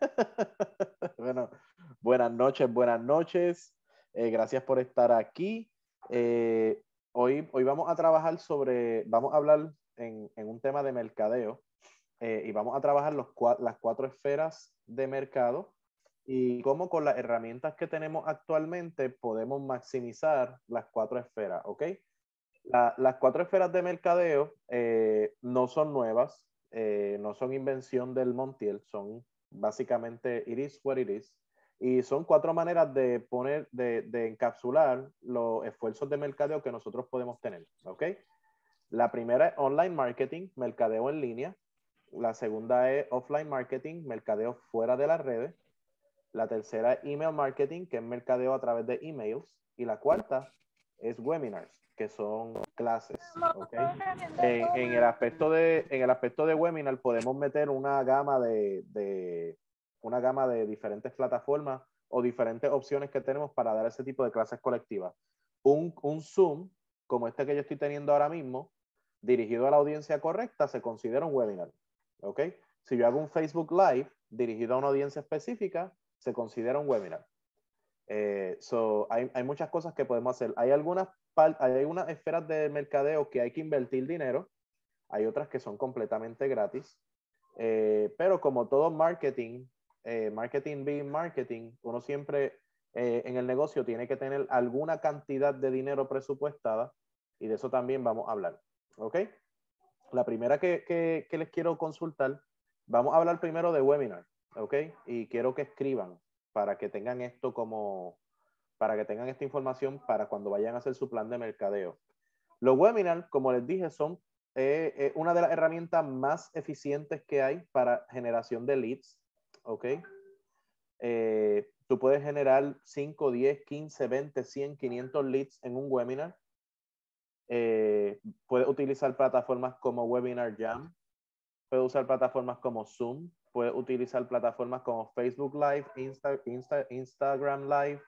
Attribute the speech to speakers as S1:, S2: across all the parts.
S1: bueno, buenas noches, buenas noches. Eh, gracias por estar aquí. Eh, hoy, hoy vamos a trabajar sobre, vamos a hablar en, un tema de mercadeo eh, y vamos a trabajar los, las cuatro esferas de mercado y cómo con las herramientas que tenemos actualmente podemos maximizar las cuatro esferas, ¿ok? las cuatro esferas de mercadeo no son nuevas, no son invención del Montiel, son básicamente it is what it is. Y son cuatro maneras de poner, de, encapsular los esfuerzos de mercadeo que nosotros podemos tener, ¿ok? La primera es online marketing, mercadeo en línea. La segunda es offline marketing, mercadeo fuera de las redes. La tercera es email marketing, que es mercadeo a través de emails. Y la cuarta es webinars, que son clases. ¿okay? En, el aspecto de, en el aspecto de webinar podemos meter una gama de, de, una gama de diferentes plataformas o diferentes opciones que tenemos para dar ese tipo de clases colectivas. Un, Zoom, como este que yo estoy teniendo ahora mismo, dirigido a la audiencia correcta, se considera un webinar. ¿okay? Si yo hago un Facebook Live dirigido a una audiencia específica, se considera un webinar. Eh, so, hay, hay, muchas cosas que podemos hacer. Hay algunas, hay algunas esferas de mercadeo que hay que invertir dinero, hay otras que son completamente gratis, eh, pero como todo marketing, eh, marketing being marketing, uno siempre en el negocio tiene que tener alguna cantidad de dinero presupuestada y de eso también vamos a hablar. ¿Ok? La primera que, que, que les quiero consultar, vamos a hablar primero de webinar, ¿ok? Y quiero que escriban para que tengan esto como, para que tengan esta información para cuando vayan a hacer su plan de mercadeo. Los webinars, como les dije, son eh, eh, una de las herramientas más eficientes que hay para generación de leads, ¿ok? Eh, tú puedes generar 5, 10, 15, 20, 100, 500 leads en un webinar. puedes utilizar plataformas como Webinar Jam, puedes usar plataformas como Zoom, puede utilizar plataformas como Facebook Live, Insta, Instagram Live,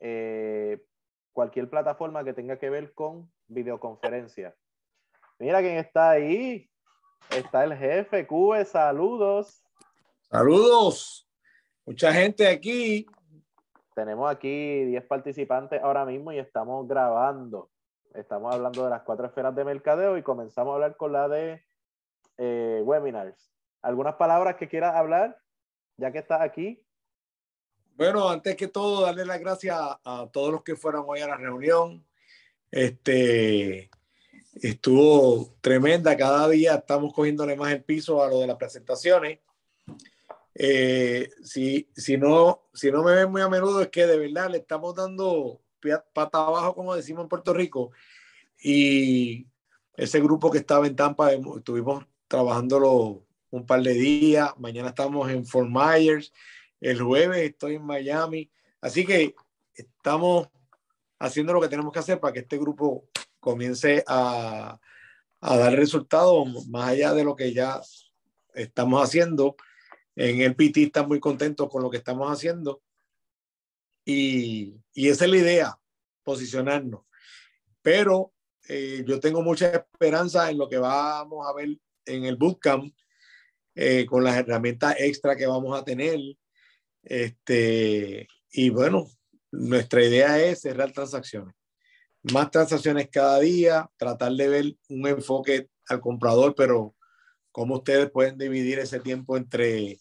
S1: eh, cualquier plataforma que tenga que ver con videoconferencia. Mira quién está ahí. Está el jefe, Q. saludos. Saludos. Mucha gente aquí. Tenemos aquí 10 participantes ahora mismo y estamos grabando. Estamos hablando de las cuatro esferas de mercadeo y comenzamos a hablar con la de eh, webinars algunas palabras que quieras hablar, ya que estás aquí. Bueno, antes que todo, darle las gracias a todos los
S2: que fueron hoy a la reunión. Este estuvo tremenda. Cada día estamos cogiéndole más el piso a lo de las presentaciones. Eh, si, no, si no me ven muy a menudo, es que de verdad le estamos dando pata abajo, como decimos en Puerto Rico. Y ese grupo que estaba en Tampa, estuvimos trabajándolo un par de días. Mañana estamos en Fort Myers. El jueves estoy en Miami. Así que estamos haciendo lo que tenemos que hacer para que este grupo comience a, a dar resultados más allá de lo que ya estamos haciendo. En el PT están muy contentos con lo que estamos haciendo. Y, y esa es la idea, posicionarnos. Pero eh, yo tengo mucha esperanza en lo que vamos a ver en el bootcamp eh, con las herramientas extra que vamos a tener. Este, y bueno, nuestra idea es cerrar transacciones. Más transacciones cada día, tratar de ver un enfoque al comprador, pero cómo ustedes pueden dividir ese tiempo entre,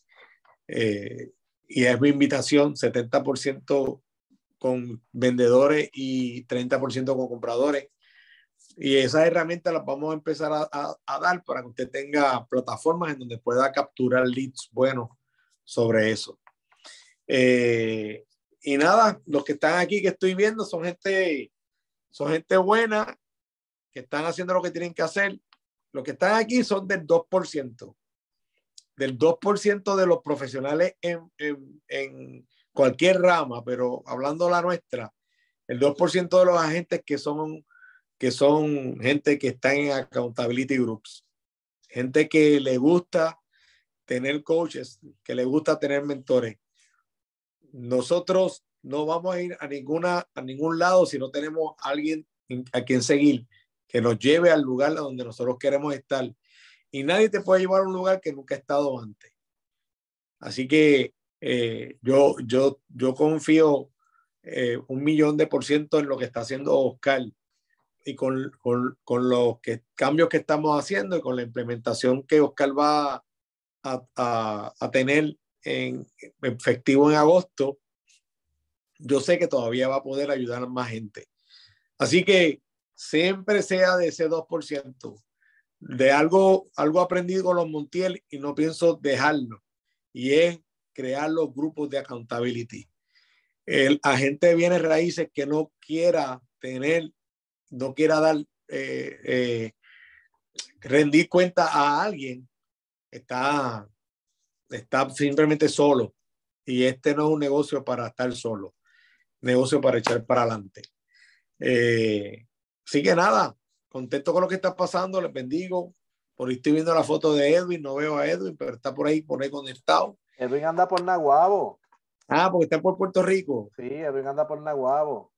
S2: eh, y es mi invitación, 70% con vendedores y 30% con compradores, y esas herramientas las vamos a empezar a, dar para que usted tenga plataformas en donde pueda capturar leads buenos sobre eso. Eh, y nada, los que están aquí que estoy viendo son gente, son gente buena, que están haciendo lo que tienen que hacer. Los que están aquí son del 2%, del 2% de los profesionales en, en, en cualquier rama, pero hablando la nuestra, el 2% de los agentes que son que son gente que está en accountability groups, gente que le gusta tener coaches, que le gusta tener mentores. Nosotros no vamos a ir a, ninguna, a ningún lado si no tenemos a alguien a quien seguir, que nos lleve al lugar donde nosotros queremos estar. Y nadie te puede llevar a un lugar que nunca ha estado antes. Así que eh, yo, yo, yo confío eh, un millón de por ciento en lo que está haciendo Oscar y con, con, con los que, cambios que estamos haciendo y con la implementación que Oscar va a, a, a tener en, efectivo en agosto, yo sé que todavía va a poder ayudar a más gente. Así que siempre sea de ese 2%. De algo, algo aprendido con los Montiel y no pienso dejarlo. Y es crear los grupos de accountability. El agente de bienes raíces que no quiera tener no quiera dar, eh, eh, rendir cuenta a alguien, está, está simplemente solo. Y este no es un negocio para estar solo, negocio para echar para adelante. Eh, así que nada, contento con lo que está pasando, les bendigo. Por ahí estoy viendo la foto de Edwin, no veo a Edwin, pero está por ahí, por ahí conectado. Edwin
S1: anda por Naguabo.
S2: Ah, porque está por Puerto Rico.
S1: Sí, Edwin anda por Naguabo.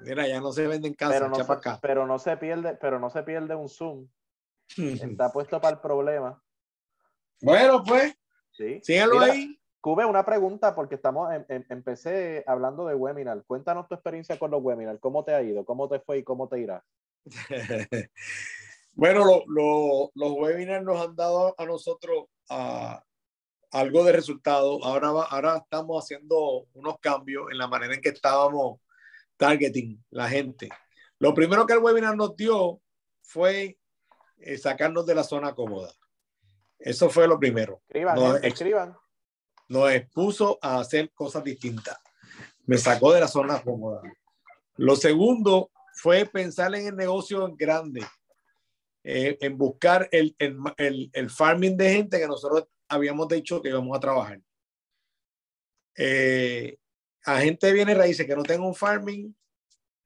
S1: Mira, ya no se venden casas, pero no, se, Pero no se pierde, pero no se pierde un Zoom. Está puesto para el problema. Bueno, pues.
S2: Sí. Síguelo ahí.
S1: Cube, una pregunta, porque estamos empecé hablando de webinar. Cuéntanos tu experiencia con los webinars. ¿Cómo te ha ido? ¿Cómo te fue y cómo te irá? bueno, los
S2: webinars nos han dado a nosotros algo de resultado. Ahora, ahora estamos haciendo unos cambios en la manera en que estábamos targeting, la gente. Lo primero que el webinar nos dio fue eh, sacarnos de la zona cómoda. Eso fue lo primero. Escriban, nos, expuso a hacer cosas distintas. Me sacó de la zona cómoda. Lo segundo fue pensar en el negocio en grande, eh, en buscar el, el, farming de gente que nosotros habíamos dicho que íbamos a trabajar. Eh, a gente viene raíces que no tenga un farming,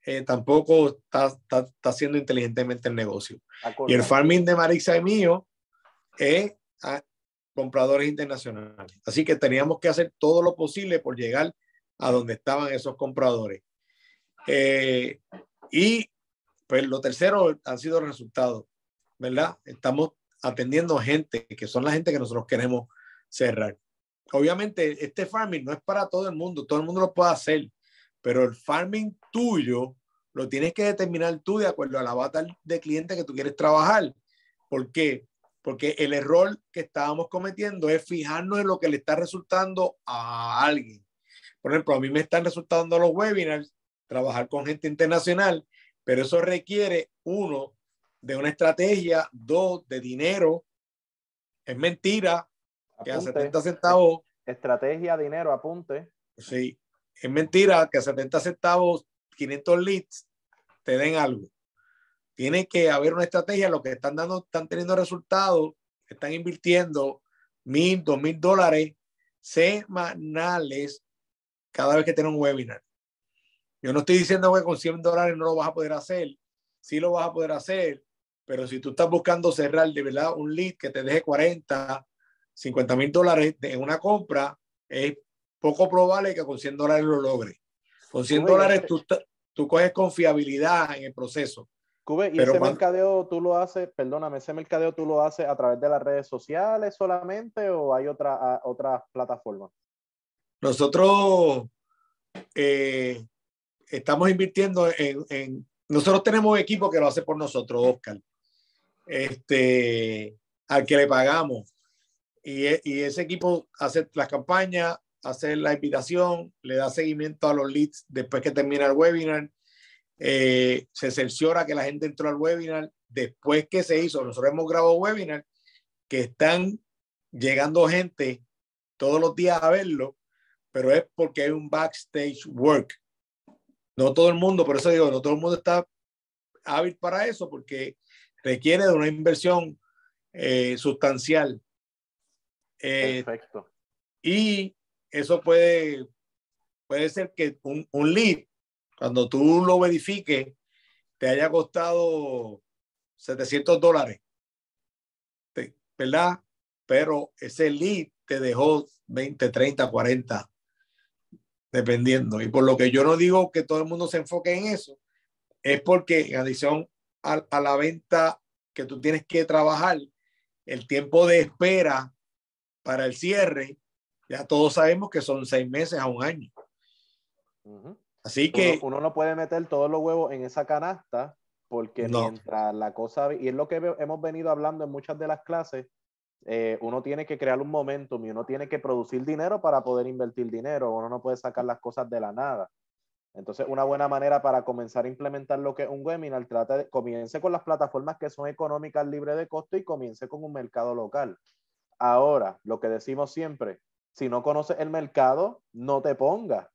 S2: eh, tampoco está, está, haciendo inteligentemente el negocio. Y el farming de Marisa y mío es a compradores internacionales. Así que teníamos que hacer todo lo posible por llegar a donde estaban esos compradores. Eh, y pues lo tercero han sido resultado, ¿verdad? Estamos atendiendo gente que son la gente que nosotros queremos cerrar obviamente este farming no es para todo el mundo, todo el mundo lo puede hacer, pero el farming tuyo lo tienes que determinar tú de acuerdo a la bata de cliente que tú quieres trabajar. ¿Por qué? Porque el error que estábamos cometiendo es fijarnos en lo que le está resultando a alguien. Por ejemplo, a mí me están resultando los webinars, trabajar con gente internacional, pero eso requiere, uno, de una estrategia, dos, de dinero. Es mentira que a 70 centavos. Estrategia, dinero, apunte. Pues sí, es mentira que a 70 centavos, 500 leads te den algo. Tiene que haber una estrategia, los que están dando, están teniendo resultados, están invirtiendo mil, dos mil dólares semanales cada vez que tienen un webinar. Yo no estoy diciendo que con 100 dólares no lo vas a poder hacer, sí lo vas a poder hacer, pero si tú estás buscando cerrar de verdad un lead que te deje 40, 50 mil dólares en una compra, es poco probable que con 100 dólares lo logre Con 100 dólares tú, tú, coges confiabilidad en el proceso. y ese
S1: mercadeo tú lo haces, perdóname, ese mercadeo tú lo haces a través de las redes sociales solamente o hay otra, otras plataformas?
S2: Nosotros eh, estamos invirtiendo en, Nosotros tenemos equipo que lo hace por nosotros, Oscar. Este, al que le pagamos. E, y, ese equipo hace las campañas, hace la invitación, le da seguimiento a los leads después que termina el webinar. Eh, se cerciora que la gente entró al webinar después que se hizo. Nosotros hemos grabado webinar que están llegando gente todos los días a verlo, pero es porque hay un backstage work. No todo el mundo, por eso digo, no todo el mundo está hábil para eso porque requiere de una inversión eh, sustancial eh, y eso puede, puede ser que un, lead, cuando tú lo verifiques, te haya costado 700 dólares, ¿verdad? Pero ese lead te dejó 20, 30, 40, dependiendo. Y por lo que yo no digo que todo el mundo se enfoque en eso, es porque en adición a la venta que tú tienes que trabajar, el tiempo de espera para el cierre, ya todos sabemos que son seis meses a un año. Así que... Uno,
S1: no puede meter todos los huevos en esa canasta porque no. mientras la cosa... Y es lo que hemos venido hablando en muchas de las clases, eh, uno tiene que crear un momentum y uno tiene que producir dinero para poder invertir dinero. Uno no puede sacar las cosas de la nada. Entonces, una buena manera para comenzar a implementar lo que es un webinar, trata de, comience con las plataformas que son económicas, libres de costo y comience con un mercado local. Ahora, lo que decimos siempre, si no conoces el mercado, no te pongas.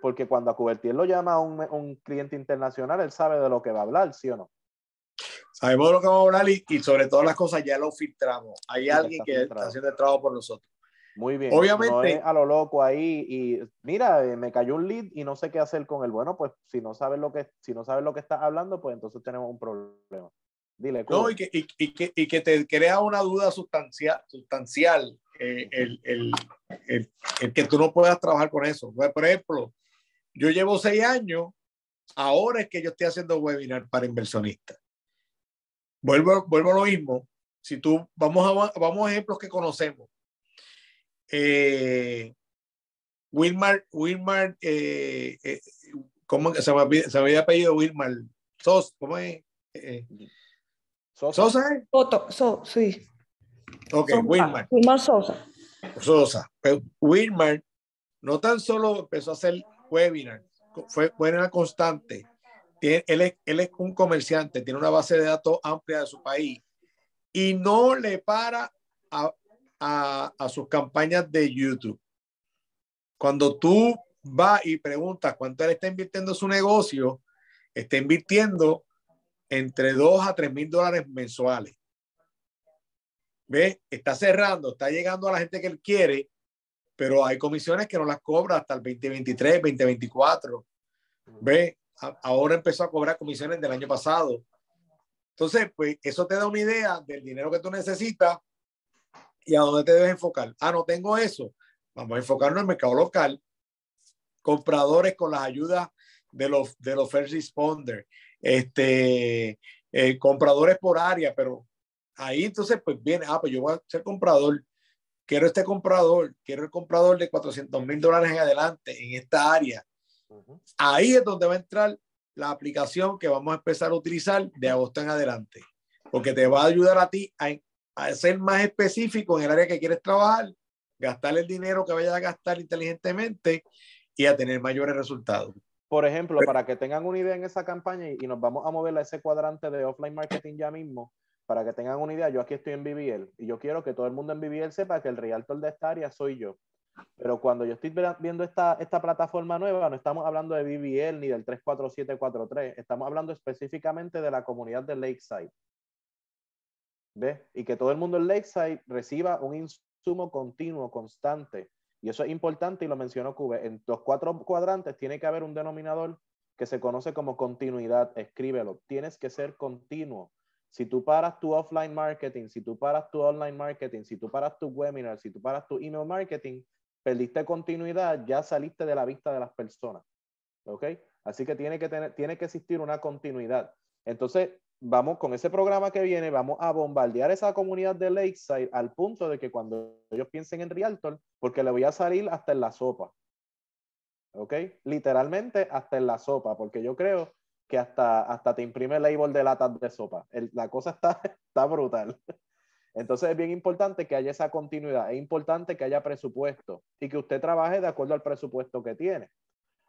S1: Porque cuando a Cubertier lo llama un, cliente internacional, él sabe de lo que va a hablar, ¿sí o no?
S2: Sabemos de lo que va a hablar y, sobre todas las cosas
S1: ya lo filtramos. Hay alguien que está haciendo el trabajo por nosotros.
S2: Muy bien. Obviamente. No
S1: a lo loco ahí y mira, eh, me cayó un lead y no sé qué hacer con él. Bueno, pues si no sabes lo que, si no sabes lo que estás hablando, pues entonces tenemos un problema no, y
S2: que, y, que, te crea una duda sustancial, sustancial eh, el, que tú no puedas trabajar con eso. Por ejemplo, yo llevo seis años, ahora es que yo estoy haciendo webinar para inversionistas. Vuelvo, vuelvo a lo mismo. Si tú, vamos a, vamos ejemplos que conocemos. Eh, Wilmar, Wilmar, eh, ¿cómo se me, había apellido Wilmar? Sos, ¿cómo es? Sosa. ¿Sosa? sí. Ok, Wilmar. Wilmar Sosa. Sosa. Wilmar no tan solo empezó a hacer webinar, fue, webinar constante. él, es, él es un comerciante, tiene una base de datos amplia de su país y no le para a, a, sus campañas de YouTube. Cuando tú vas y preguntas cuánto él está invirtiendo su negocio, está invirtiendo entre 2 a 3 mil dólares mensuales. ¿Ves? Está cerrando, está llegando a la gente que él quiere, pero hay comisiones que no las cobra hasta el 2023, 2024. ¿Ves? Ahora empezó a cobrar comisiones del año pasado. Entonces, pues eso te da una idea del dinero que tú necesitas y a dónde te debes enfocar. Ah, no tengo eso. Vamos a enfocarnos en el mercado local. Compradores con las ayudas de los, de los first responders este, eh, compradores por área, pero ahí entonces pues viene, ah, pues yo voy a ser comprador, quiero este comprador, quiero el comprador de 400 mil dólares en adelante en esta área. Ahí es donde va a entrar la aplicación que vamos a empezar a utilizar de agosto en adelante, porque te va a ayudar a ti a ser más específico en el área que quieres trabajar, gastar el dinero que vayas a
S1: gastar inteligentemente
S2: y a tener mayores resultados.
S1: Por ejemplo, para que tengan una idea en esa campaña y, nos vamos a mover a ese cuadrante de offline marketing ya mismo, para que tengan una idea, yo aquí estoy en BBL y yo quiero que todo el mundo en BBL sepa que el realtor de esta área soy yo. Pero cuando yo estoy viendo esta, esta plataforma nueva, no estamos hablando de BBL ni del 34743, estamos hablando específicamente de la comunidad de Lakeside. ¿Ves? Y que todo el mundo en Lakeside reciba un insumo continuo, constante, y eso es importante y lo mencionó Cube. En los cuatro cuadrantes tiene que haber un denominador que se conoce como continuidad. Escríbelo. Tienes que ser continuo. Si tú paras tu offline marketing, si tú paras tu online marketing, si tú paras tu webinar, si tú paras tu email marketing, perdiste continuidad, ya saliste de la vista de las personas. ¿Ok? Así que tiene que, tener, tiene que existir una continuidad. Entonces, vamos con ese programa que viene, vamos a bombardear esa comunidad de Lakeside al punto de que cuando ellos piensen en Realtor, porque le voy a salir hasta en la sopa. ¿Ok? Literalmente hasta en la sopa, porque yo creo que hasta, hasta te imprime el label de latas de sopa. la cosa está, está brutal. Entonces es bien importante que haya esa continuidad, es importante que haya presupuesto y que usted trabaje de acuerdo al presupuesto que tiene.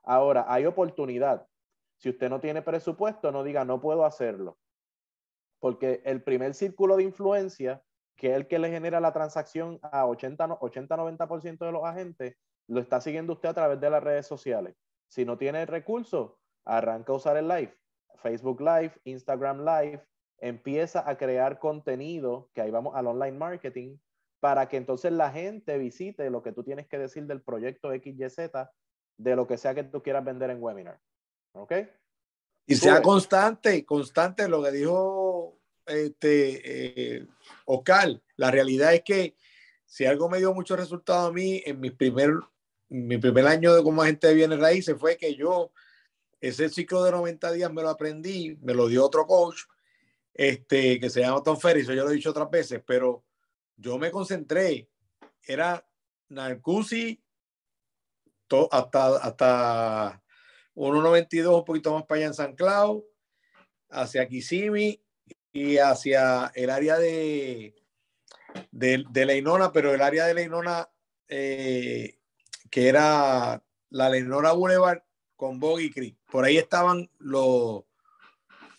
S1: Ahora, hay oportunidad. Si usted no tiene presupuesto, no diga no puedo hacerlo porque el primer círculo de influencia, que es el que le genera la transacción a 80-90% de los agentes, lo está siguiendo usted a través de las redes sociales. Si no tiene recursos, arranca a usar el live, Facebook Live, Instagram Live, empieza a crear contenido, que ahí vamos al online marketing, para que entonces la gente visite lo que tú tienes que decir del proyecto XYZ, de lo que sea que tú quieras vender en webinar. ¿Ok?
S2: Y sea constante, constante lo que dijo este, eh, la realidad es que si algo me dio mucho resultado a mí en mi primer, mi primer año de como agente de bienes raíces fue que yo ese ciclo de 90 días me lo aprendí, me lo dio otro coach, este, que se llama Tom Ferris, yo lo he dicho otras veces, pero yo me concentré, era Narcusi hasta, hasta 1.92, un poquito más para allá en San Cloud, hacia Kissimmee y hacia el área de, de, de Leinona, pero el área de Leinona, eh, que era la Leinona Boulevard con Boggy Creek. Por ahí estaban los,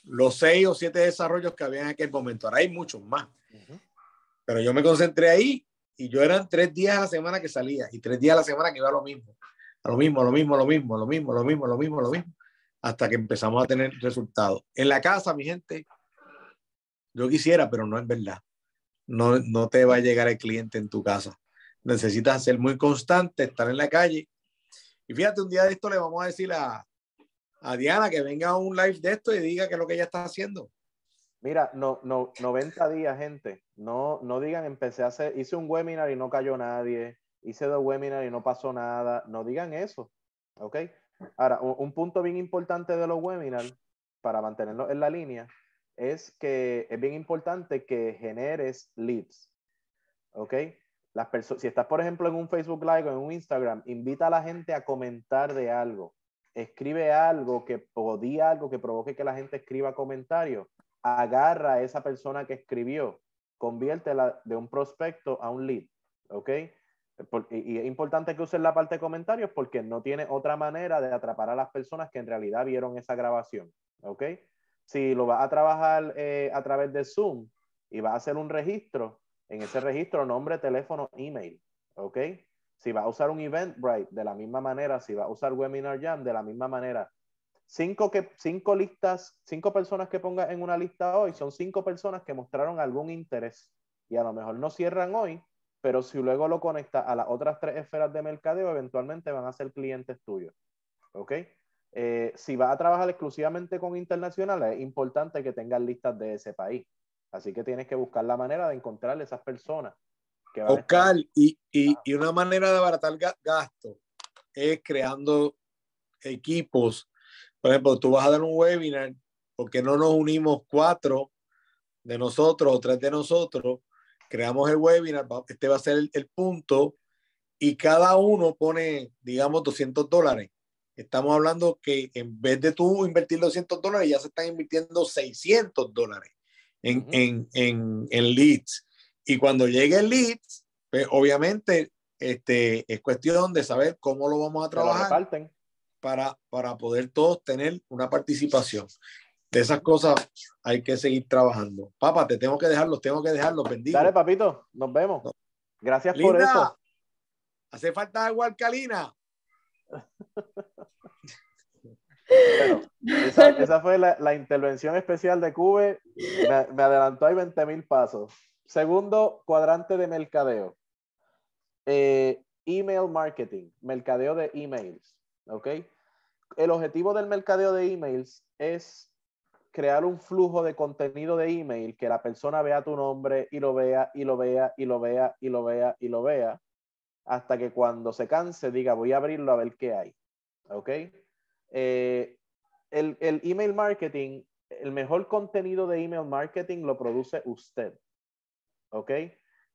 S2: los seis o siete desarrollos que había en aquel momento. Ahora hay muchos más. Pero yo me concentré ahí y yo eran tres días a la semana que salía y tres días a la semana que iba a lo mismo. A lo mismo, a lo mismo, a lo mismo, a lo mismo, a lo mismo, a lo mismo, a lo mismo, hasta que empezamos a tener resultados. En la casa, mi gente, yo quisiera, pero no es verdad. No, no te va a llegar el cliente en tu casa. Necesitas ser muy constante, estar en la calle. Y fíjate, un día de esto le vamos a decir a, a Diana que venga a un
S1: live de esto y diga qué es lo que ella está haciendo. Mira, no, no, 90 días, gente. No, no digan, empecé a hacer, hice un webinar y no cayó nadie. Hice dos webinars y no pasó nada. No digan eso. ¿Ok? Ahora, un punto bien importante de los webinars para mantenerlo en la línea es que es bien importante que generes leads. ¿Ok? Las si estás, por ejemplo, en un Facebook Live o en un Instagram, invita a la gente a comentar de algo. Escribe algo que podía algo que provoque que la gente escriba comentarios. Agarra a esa persona que escribió, conviértela de un prospecto a un lead. ¿Ok? y es importante que uses la parte de comentarios porque no tiene otra manera de atrapar a las personas que en realidad vieron esa grabación. ¿Ok? si lo vas a trabajar eh, a través de Zoom y vas a hacer un registro, en ese registro nombre, teléfono, email, ¿ok? Si vas a usar un Eventbrite, de la misma manera, si vas a usar Webinar Jam, de la misma manera. Cinco, que, cinco listas, cinco personas que pongas en una lista hoy son cinco personas que mostraron algún interés y a lo mejor no cierran hoy, pero si luego lo conectas a las otras tres esferas de mercadeo, eventualmente van a ser clientes tuyos. ¿Ok? Eh, si vas a trabajar exclusivamente con internacionales, es importante que tengas listas de ese país. Así que tienes que buscar la manera de encontrar esas personas.
S2: Ah. y, una manera de abaratar
S1: gasto
S2: es creando equipos. Por ejemplo, tú vas a dar un webinar, porque no nos unimos cuatro de nosotros o tres de nosotros? Creamos el webinar, este va a ser el, el punto, y cada uno pone, digamos, 200 dólares Estamos hablando que en vez de tú invertir 200 dólares, ya se están invirtiendo 600 dólares en, leads. Y cuando llegue el leads, pues, obviamente este, es cuestión de saber cómo lo vamos a trabajar para, para poder todos tener una participación. De esas cosas hay que seguir trabajando. Papá, te tengo que dejarlos tengo que dejarlos
S1: benditos, Dale, papito, nos vemos. Gracias por eso.
S2: Hace falta agua alcalina.
S1: esa, fue la, intervención especial de Cube. Me, adelantó ahí 20 mil pasos. Segundo, cuadrante de mercadeo. Eh, email marketing, mercadeo de emails. okay El objetivo del mercadeo de emails es crear un flujo de contenido de email que la persona vea tu nombre y lo vea y lo vea y lo vea y lo vea y lo vea hasta que cuando se canse diga voy a abrirlo a ver qué hay. ¿Ok? Eh, el, email marketing, el mejor contenido de email marketing lo produce usted. ¿Ok?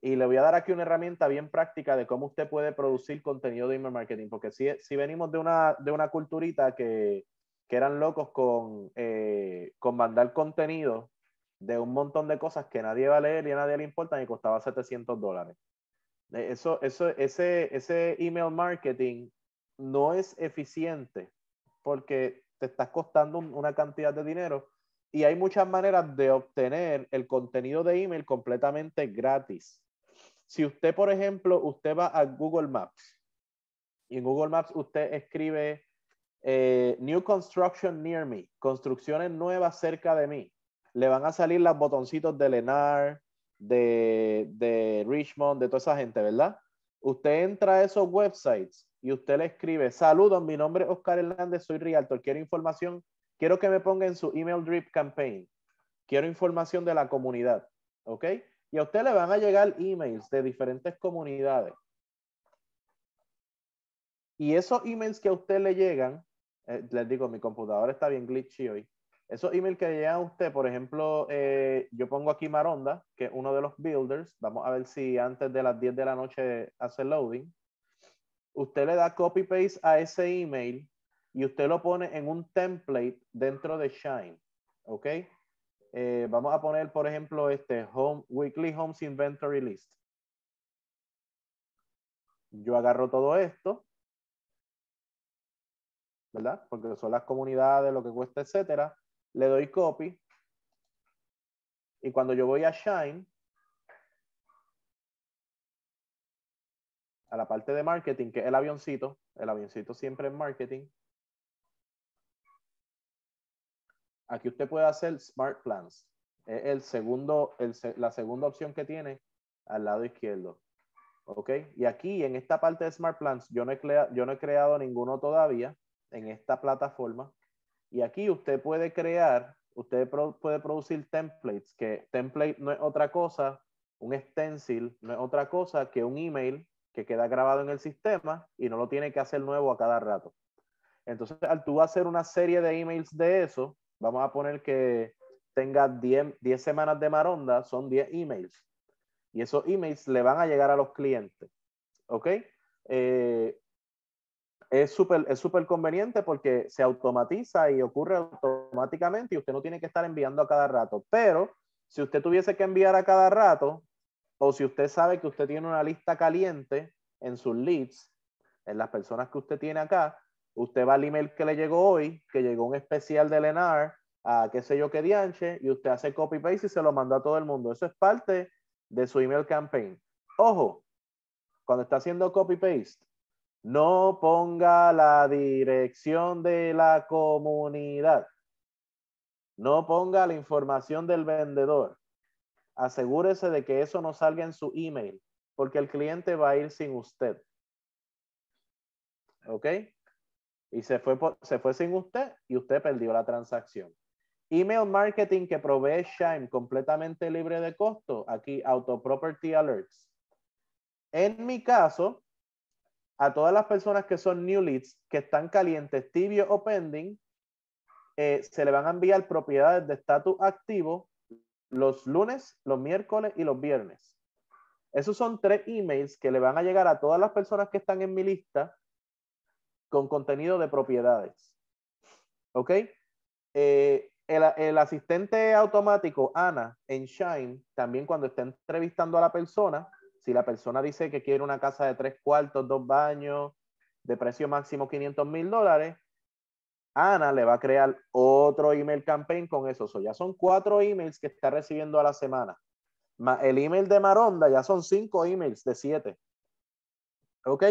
S1: Y le voy a dar aquí una herramienta bien práctica de cómo usted puede producir contenido de email marketing, porque si, si venimos de una, de una culturita que, que eran locos con, eh, con mandar contenido de un montón de cosas que nadie va a leer y a nadie le importa y costaba 700 dólares. Eh, eso, eso, ese, ese email marketing no es eficiente porque te estás costando una cantidad de dinero. Y hay muchas maneras de obtener el contenido de email completamente gratis. Si usted, por ejemplo, usted va a Google Maps y en Google Maps usted escribe eh, New Construction Near Me, construcciones nuevas cerca de mí, le van a salir los botoncitos de Lenar, de, de Richmond, de toda esa gente, ¿verdad? Usted entra a esos websites y usted le escribe, saludos, mi nombre es Oscar Hernández, soy Realtor, quiero información, quiero que me ponga en su email drip campaign, quiero información de la comunidad, ¿ok? Y a usted le van a llegar emails de diferentes comunidades. Y esos emails que a usted le llegan, eh, les digo, mi computadora está bien glitchy hoy. Esos emails que llegan a usted, por ejemplo, eh, yo pongo aquí Maronda, que es uno de los builders. Vamos a ver si antes de las 10 de la noche hace loading usted le da copy-paste a ese email y usted lo pone en un template dentro de Shine. ¿Ok? Eh, vamos a poner, por ejemplo, este home, Weekly Homes Inventory List. Yo agarro todo esto, ¿verdad? Porque son las comunidades, lo que cuesta, etcétera. Le doy copy. Y cuando yo voy a Shine, a la parte de marketing, que es el avioncito. El avioncito siempre es marketing. Aquí usted puede hacer Smart Plans. Es el segundo, la segunda opción que tiene al lado izquierdo. ¿Ok? Y aquí, en esta parte de Smart Plans, yo no he, yo no he creado ninguno todavía en esta plataforma. Y aquí usted puede crear, usted puede producir templates, que template no es otra cosa, un stencil no es otra cosa que un email que queda grabado en el sistema y no lo tiene que hacer nuevo a cada rato. Entonces, al tú hacer una serie de emails de eso, vamos a poner que tenga 10, 10 semanas de maronda, son 10 emails. Y esos emails le van a llegar a los clientes. ¿Ok? Eh, es súper es conveniente porque se automatiza y ocurre automáticamente y usted no tiene que estar enviando a cada rato. Pero si usted tuviese que enviar a cada rato, o si usted sabe que usted tiene una lista caliente en sus leads, en las personas que usted tiene acá, usted va al email que le llegó hoy, que llegó un especial de Lenar, a qué sé yo qué dianche, y usted hace copy-paste y se lo manda a todo el mundo. Eso es parte de su email campaign. Ojo, cuando está haciendo copy-paste, no ponga la dirección de la comunidad. No ponga la información del vendedor asegúrese de que eso no salga en su email, porque el cliente va a ir sin usted. ¿Ok? Y se fue, se fue sin usted y usted perdió la transacción. Email marketing que provee Shime completamente libre de costo. Aquí, Auto Property Alerts. En mi caso, a todas las personas que son new leads, que están calientes, tibios o pending, eh, se le van a enviar propiedades de estatus activo los lunes, los miércoles y los viernes. Esos son tres emails que le van a llegar a todas las personas que están en mi lista con contenido de propiedades. ¿Ok? Eh, el, el, asistente automático, Ana, en Shine, también cuando está entrevistando a la persona, si la persona dice que quiere una casa de tres cuartos, dos baños, de precio máximo 500 mil dólares, Ana le va a crear otro email campaign con eso. ya son cuatro emails que está recibiendo a la semana. el email de Maronda ya son cinco emails de siete. ¿Ok?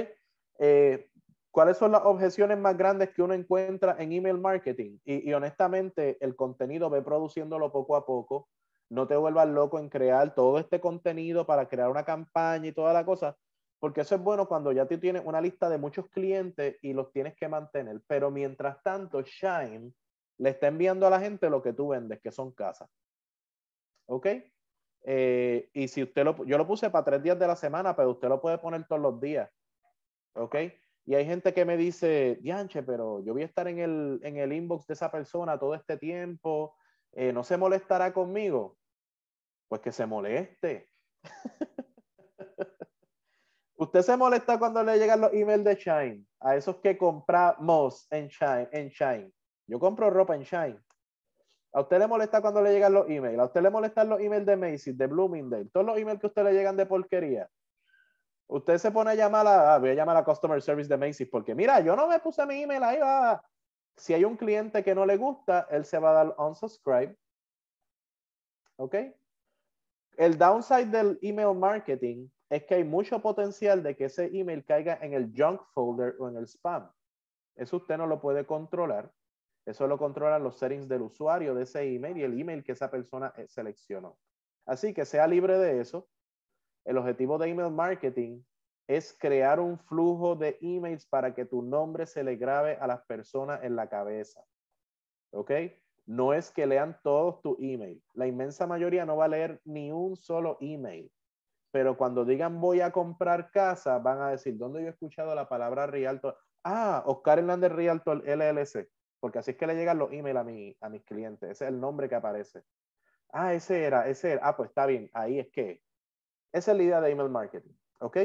S1: Eh, ¿Cuáles son las objeciones más grandes que uno encuentra en email marketing? Y, y honestamente, el contenido ve produciéndolo poco a poco. No te vuelvas loco en crear todo este contenido para crear una campaña y toda la cosa porque eso es bueno cuando ya tú tienes una lista de muchos clientes y los tienes que mantener. Pero mientras tanto, Shine le está enviando a la gente lo que tú vendes, que son casas. ¿Ok? Eh, y si usted lo, yo lo puse para tres días de la semana, pero usted lo puede poner todos los días. ¿Ok? Y hay gente que me dice, Dianche, pero yo voy a estar en el, en el inbox de esa persona todo este tiempo, eh, ¿no se molestará conmigo? Pues que se moleste. ¿Usted se molesta cuando le llegan los emails de Shine? A esos que compramos en Shine, en Shine. Yo compro ropa en Shine. ¿A usted le molesta cuando le llegan los emails? ¿A usted le molestan los emails de Macy's, de Bloomingdale? Todos los emails que usted le llegan de porquería. Usted se pone a llamar a, la ah, a llamar a Customer Service de Macy's porque mira, yo no me puse mi email ahí. Si hay un cliente que no le gusta, él se va a dar unsubscribe. ¿Ok? El downside del email marketing es que hay mucho potencial de que ese email caiga en el junk folder o en el spam. Eso usted no lo puede controlar. Eso lo controlan los settings del usuario de ese email y el email que esa persona eh, seleccionó. Así que sea libre de eso. El objetivo de email marketing es crear un flujo de emails para que tu nombre se le grabe a las personas en la cabeza. ¿Ok? No es que lean todos tu email. La inmensa mayoría no va a leer ni un solo email pero cuando digan voy a comprar casa, van a decir, ¿dónde yo he escuchado la palabra Rialto? Ah, Oscar Hernández Rialto LLC, porque así es que le llegan los emails a, a mis clientes, ese es el nombre que aparece. Ah, ese era, ese era, ah, pues está bien, ahí es que. Esa es la idea de email marketing, ¿ok?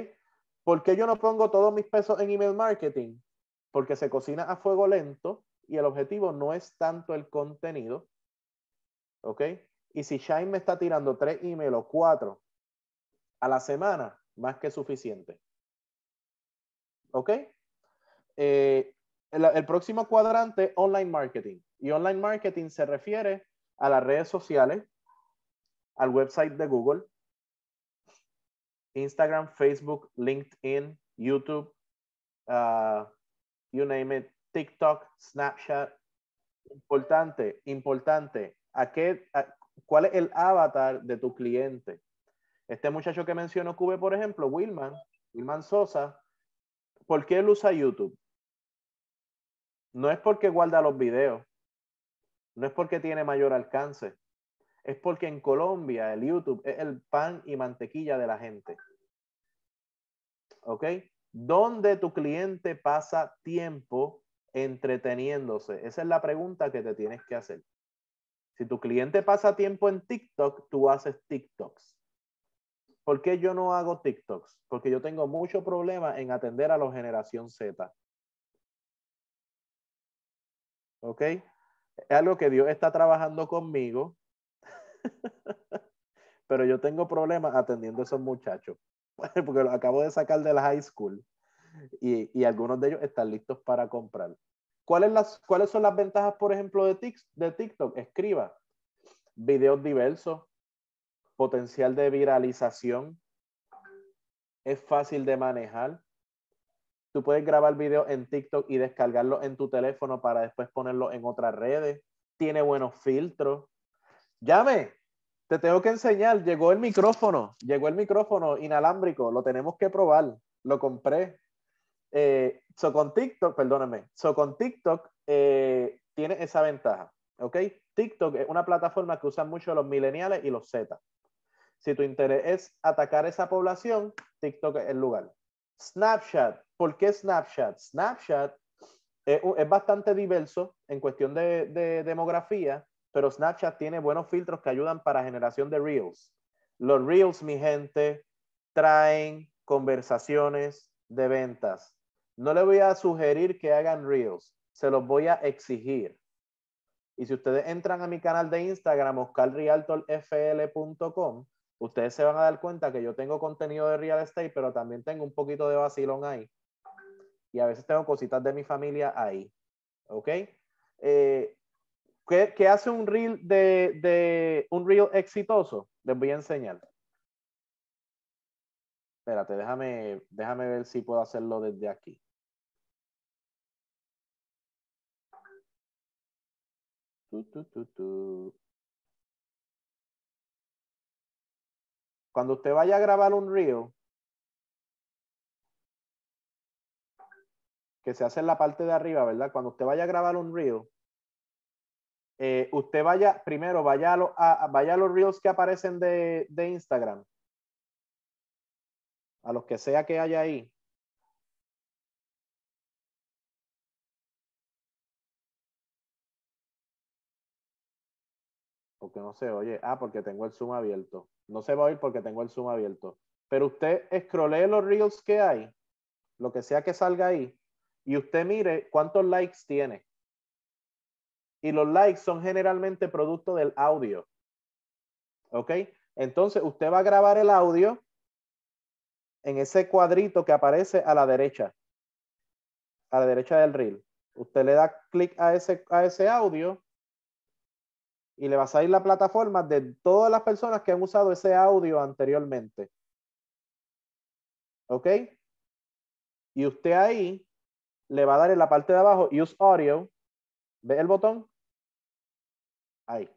S1: ¿Por qué yo no pongo todos mis pesos en email marketing? Porque se cocina a fuego lento y el objetivo no es tanto el contenido, ¿ok? Y si Shine me está tirando tres emails o cuatro a la semana, más que suficiente. ¿Ok? Eh, el, próximo cuadrante, online marketing. Y online marketing se refiere a las redes sociales, al website de Google, Instagram, Facebook, LinkedIn, YouTube, ah, you name it, TikTok, Snapchat. Importante, importante. qué, ¿Cuál es el avatar de tu cliente? Este muchacho que mencionó Cube, por ejemplo, Wilman, Wilman Sosa, ¿por qué él usa YouTube? No es porque guarda los videos, no es porque tiene mayor alcance, es porque en Colombia el YouTube es el pan y mantequilla de la gente. ¿Ok? ¿Dónde tu cliente pasa tiempo entreteniéndose? Esa es la pregunta que te tienes que hacer. Si tu cliente pasa tiempo en TikTok, tú haces TikToks. ¿Por qué yo no hago TikToks? Porque yo tengo mucho problema en atender a la generación Z. ¿Ok? Es algo que Dios está trabajando conmigo, pero yo tengo problemas atendiendo a esos muchachos, porque los acabo de sacar de la high school y, algunos de ellos están listos para comprar. ¿Cuáles, las, ¿Cuáles son las ventajas, por ejemplo, de, de TikTok? Escriba videos diversos, potencial de viralización, es fácil de manejar. Tú puedes grabar videos en TikTok y descargarlo en tu teléfono para después ponerlo en otras redes. Tiene buenos filtros. Llame, te tengo que enseñar. Llegó el micrófono, llegó el micrófono inalámbrico, lo tenemos que probar. Lo compré. Eh, so con TikTok, perdóname, so con TikTok eh, tiene esa ventaja, ¿ok? TikTok es una plataforma que usan mucho los millennials y los Z. Si tu interés es atacar esa población, TikTok es el lugar. Snapchat, ¿por qué Snapchat? Snapchat es, bastante diverso en cuestión de, demografía, pero Snapchat tiene buenos filtros que ayudan para generación de reels. Los reels, mi gente, traen conversaciones de ventas. No le voy a sugerir que hagan reels, se los voy a exigir. Y si ustedes entran a mi canal de Instagram, oscarrialtorfl.com, ustedes se van a dar cuenta que yo tengo contenido de real estate, pero también tengo un poquito de vacilón ahí. Y a veces tengo cositas de mi familia ahí. ¿Ok? Eh, ¿qué, hace un reel, de, un reel exitoso? Les voy a enseñar. Espérate, déjame, déjame ver si puedo hacerlo desde aquí.
S2: cuando usted vaya
S1: a grabar un reel, que se hace en la parte de arriba, ¿verdad? Cuando usted vaya a grabar un reel, eh, usted vaya, primero vaya a, a, vaya los reels que aparecen de, de Instagram, a los que sea que haya ahí, que no se oye. Ah, porque tengo el Zoom abierto. No se va a oír porque tengo el Zoom abierto. Pero usted escrolee los reels que hay, lo que sea que salga ahí, y usted mire cuántos likes tiene. Y los likes son generalmente producto del audio. ¿Ok? Entonces, usted va a grabar el audio en ese cuadrito que aparece a la derecha, a la derecha del reel. Usted le da clic a ese, a ese audio y le va a salir la plataforma de todas las personas que han usado ese audio anteriormente. ¿Ok? Y usted ahí le va a dar en la parte de abajo Use Audio. ¿Ve el botón? Ahí.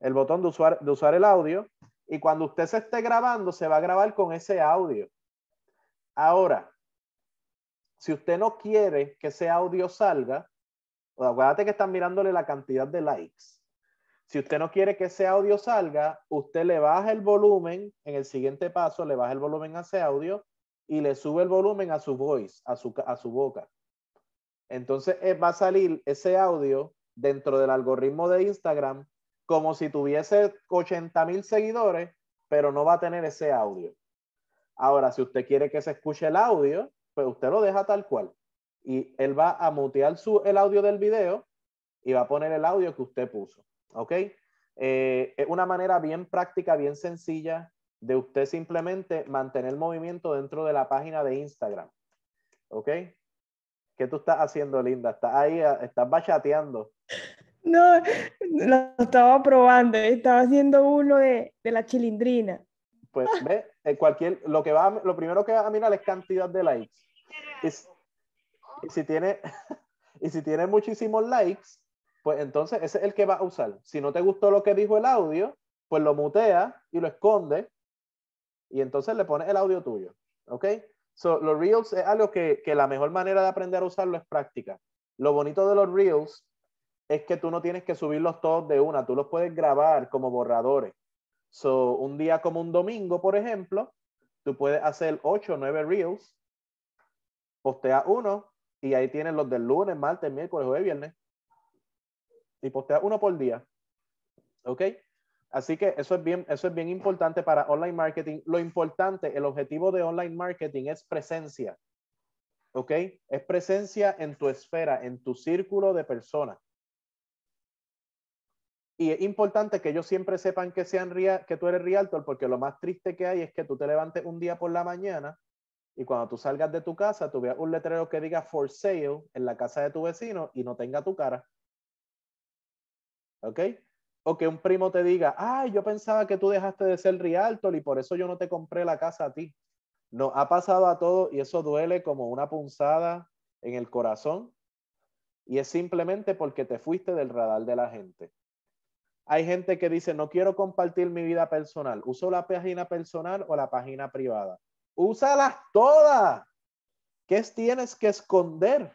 S1: El botón de usar, de usar el audio. Y cuando usted se esté grabando, se va a grabar con ese audio. Ahora, si usted no quiere que ese audio salga, acuérdate que están mirándole la cantidad de likes. Si usted no quiere que ese audio salga, usted le baja el volumen, en el siguiente paso le baja el volumen a ese audio y le sube el volumen a su voice, a su, a su boca. Entonces eh, va a salir ese audio dentro del algoritmo de Instagram como si tuviese 80 mil seguidores, pero no va a tener ese audio. Ahora, si usted quiere que se escuche el audio, pues usted lo deja tal cual y él va a mutear el audio del video y va a poner el audio que usted puso. ¿Ok? Eh, es una manera bien práctica, bien sencilla de usted simplemente mantener movimiento dentro de la página de Instagram. ¿Ok? ¿Qué tú estás haciendo, Linda? ¿Estás ahí? Ah, ¿Estás bachateando? No,
S3: lo estaba probando. Estaba haciendo uno de, la chilindrina.
S1: Pues ve, eh, cualquier, lo, que va, lo primero que va a mirar es cantidad de likes. Y si tiene, y si tiene muchísimos likes, pues entonces ese es el que va a usar. Si no te gustó lo que dijo el audio, pues lo mutea y lo esconde y entonces le pones el audio tuyo. ¿Ok? So, los Reels es algo que, la mejor manera de aprender a usarlo es práctica. Lo bonito de los Reels es que tú no tienes que subirlos todos de una, tú los puedes grabar como borradores. So, un día como un domingo, por ejemplo, tú puedes hacer 8 o 9 reels, postea uno, y ahí tienen los del lunes, martes, miércoles, jueves, viernes. Y posteas uno por día. ¿Ok? Así que eso es, bien, eso es bien importante para online marketing. Lo importante, el objetivo de online marketing es presencia. ¿Ok? Es presencia en tu esfera, en tu círculo de personas. Y es importante que ellos siempre sepan que, sean que tú eres realtor, porque lo más triste que hay es que tú te levantes un día por la mañana y cuando tú salgas de tu casa, tú veas un letrero que diga for sale en la casa de tu vecino y no tenga tu cara. ¿Ok? O que un primo te diga, ay, yo pensaba que tú dejaste de ser real y por eso yo no te compré la casa a ti. No, ha pasado a todo y eso duele como una punzada en el corazón. Y es simplemente porque te fuiste del radar de la gente. Hay gente que dice, no quiero compartir mi vida personal. Uso la página personal o la página privada úsalas todas. ¿Qué tienes que esconder?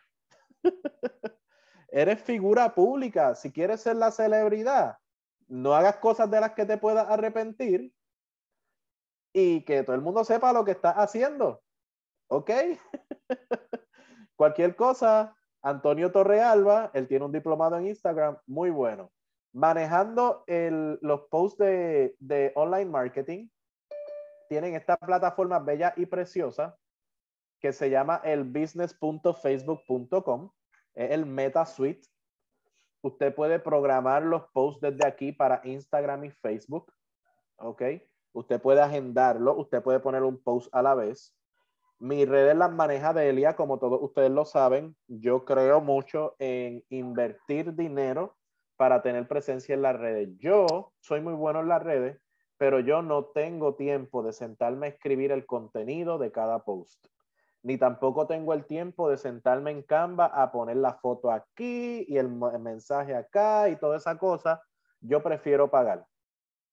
S1: Eres figura pública. Si quieres ser la celebridad, no hagas cosas de las que te puedas arrepentir y que todo el mundo sepa lo que estás haciendo. ¿Ok? Cualquier cosa, Antonio Torrealba, él tiene un diplomado en Instagram muy bueno. Manejando los posts de, de online marketing, tienen esta plataforma bella y preciosa que se llama el business.facebook.com, es el Meta Suite. Usted puede programar los posts desde aquí para Instagram y Facebook, ¿ok? Usted puede agendarlo, usted puede poner un post a la vez. red redes las maneja de Elia, como todos ustedes lo saben. Yo creo mucho en invertir dinero para tener presencia en las redes. Yo soy muy bueno en las redes, pero yo no tengo tiempo de sentarme a escribir el contenido de cada post. Ni tampoco tengo el tiempo de sentarme en Canva a poner la foto aquí y el, mensaje acá y toda esa cosa. Yo prefiero pagar.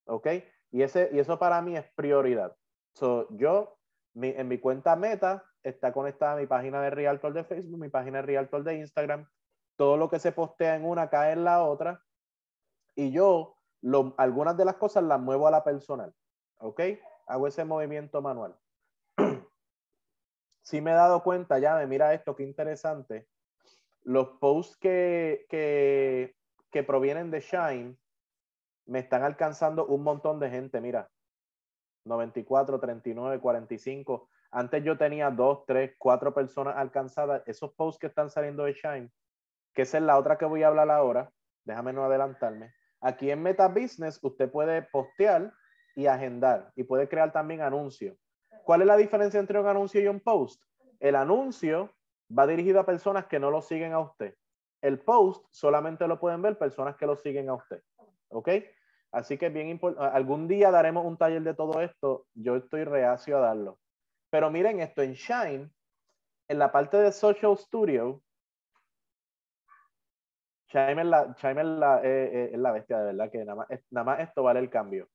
S1: ¿Ok? Y, ese, y eso para mí es prioridad. yo, en mi cuenta meta, está conectada mi página de Realtor de Facebook, mi página de Realtor de Instagram. Todo lo que se postea en una cae en la otra. Y yo algunas de las cosas las muevo a la personal, ¿ok? Hago ese movimiento manual. si me he dado cuenta, ya me mira esto, qué interesante. Los posts que, que, provienen de Shine me están alcanzando un montón de gente, mira. 94, 39, 45. Antes yo tenía dos, tres, cuatro personas alcanzadas. Esos posts que están saliendo de Shine, que es la otra que voy a hablar ahora, déjame no adelantarme. Aquí en Meta Business usted puede postear y agendar y puede crear también anuncios. ¿Cuál es la diferencia entre un anuncio y un post? El anuncio va dirigido a personas que no lo siguen a usted. El post solamente lo pueden ver personas que lo siguen a usted. ¿Ok? Así que bien algún día daremos un taller de todo esto. Yo estoy reacio a darlo. Pero miren esto, en Shine, en la parte de Social Studio, Chime es la, eh, eh, la, bestia, de verdad, que nada más, esto vale el cambio.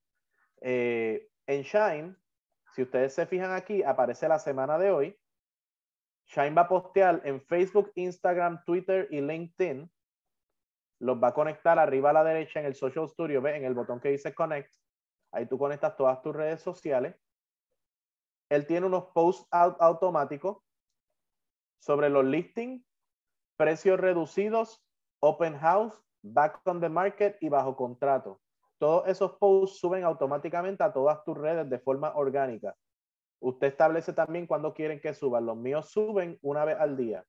S1: Eh, en Shine, si ustedes se fijan aquí, aparece la semana de hoy. Shine va a postear en Facebook, Instagram, Twitter y LinkedIn. Los va a conectar arriba a la derecha en el Social Studio, ve En el botón que dice Connect. Ahí tú conectas todas tus redes sociales. Él tiene unos posts out automáticos sobre los listings, precios reducidos open house, back on the market y bajo contrato. Todos esos posts suben automáticamente a todas tus redes de forma orgánica. Usted establece también cuándo quieren que suban. Los míos suben una vez al día.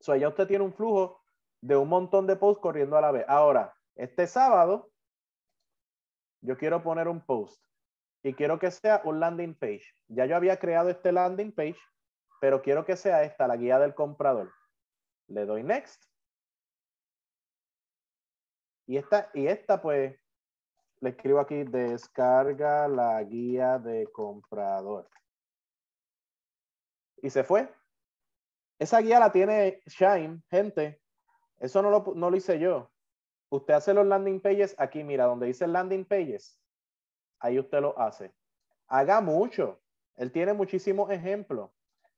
S1: So, ya usted tiene un flujo de un montón de posts corriendo a la vez. Ahora, este sábado, yo quiero poner un post y quiero que sea un landing page. Ya yo había creado este landing page, pero quiero que sea esta, la guía del comprador. Le doy next y esta, y esta pues, le escribo aquí, descarga la guía de comprador. Y se fue. Esa guía la tiene Shine, gente. Eso no lo, hice yo. Usted hace los landing pages aquí, mira, donde dice landing pages. Ahí usted lo hace. Haga mucho. Él tiene muchísimos ejemplos.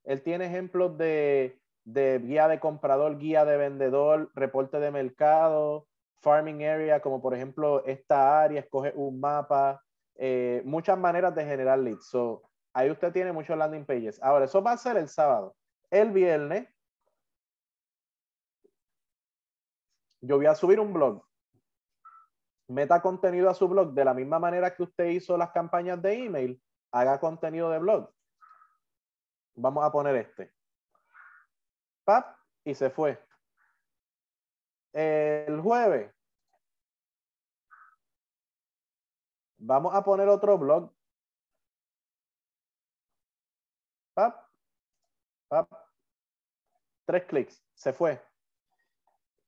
S1: Él tiene ejemplos de, de guía de comprador, guía de vendedor, reporte de mercado, farming area, como por ejemplo esta área, escoge un mapa, eh, muchas maneras de generar leads. So, ahí usted tiene muchos landing pages. Ahora, eso va a ser el sábado. El viernes, yo voy a subir un blog. Meta contenido a su blog de la misma manera que usted hizo las campañas de email. Haga contenido de blog. Vamos a poner este. Pap, y se fue el jueves vamos a poner otro blog. Tres clics, se fue.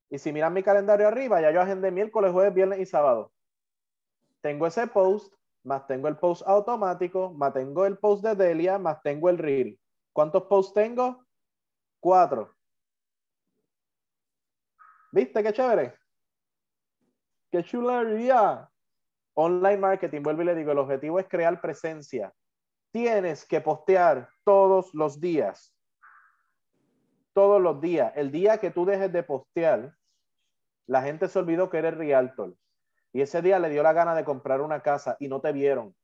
S1: Y si miran mi calendario arriba, ya yo agendé miércoles, jueves, viernes y sábado. Tengo ese post, más tengo el post automático, más tengo el post de Delia, más tengo el reel. ¿Cuántos posts tengo? Cuatro. ¿Viste qué chévere? ¡Qué chulería! Online marketing, vuelvo y le digo, el objetivo es crear presencia. Tienes que postear todos los días. Todos los días. El día que tú dejes de postear, la gente se olvidó que eres realtor. Y ese día le dio la gana de comprar una casa y no te vieron.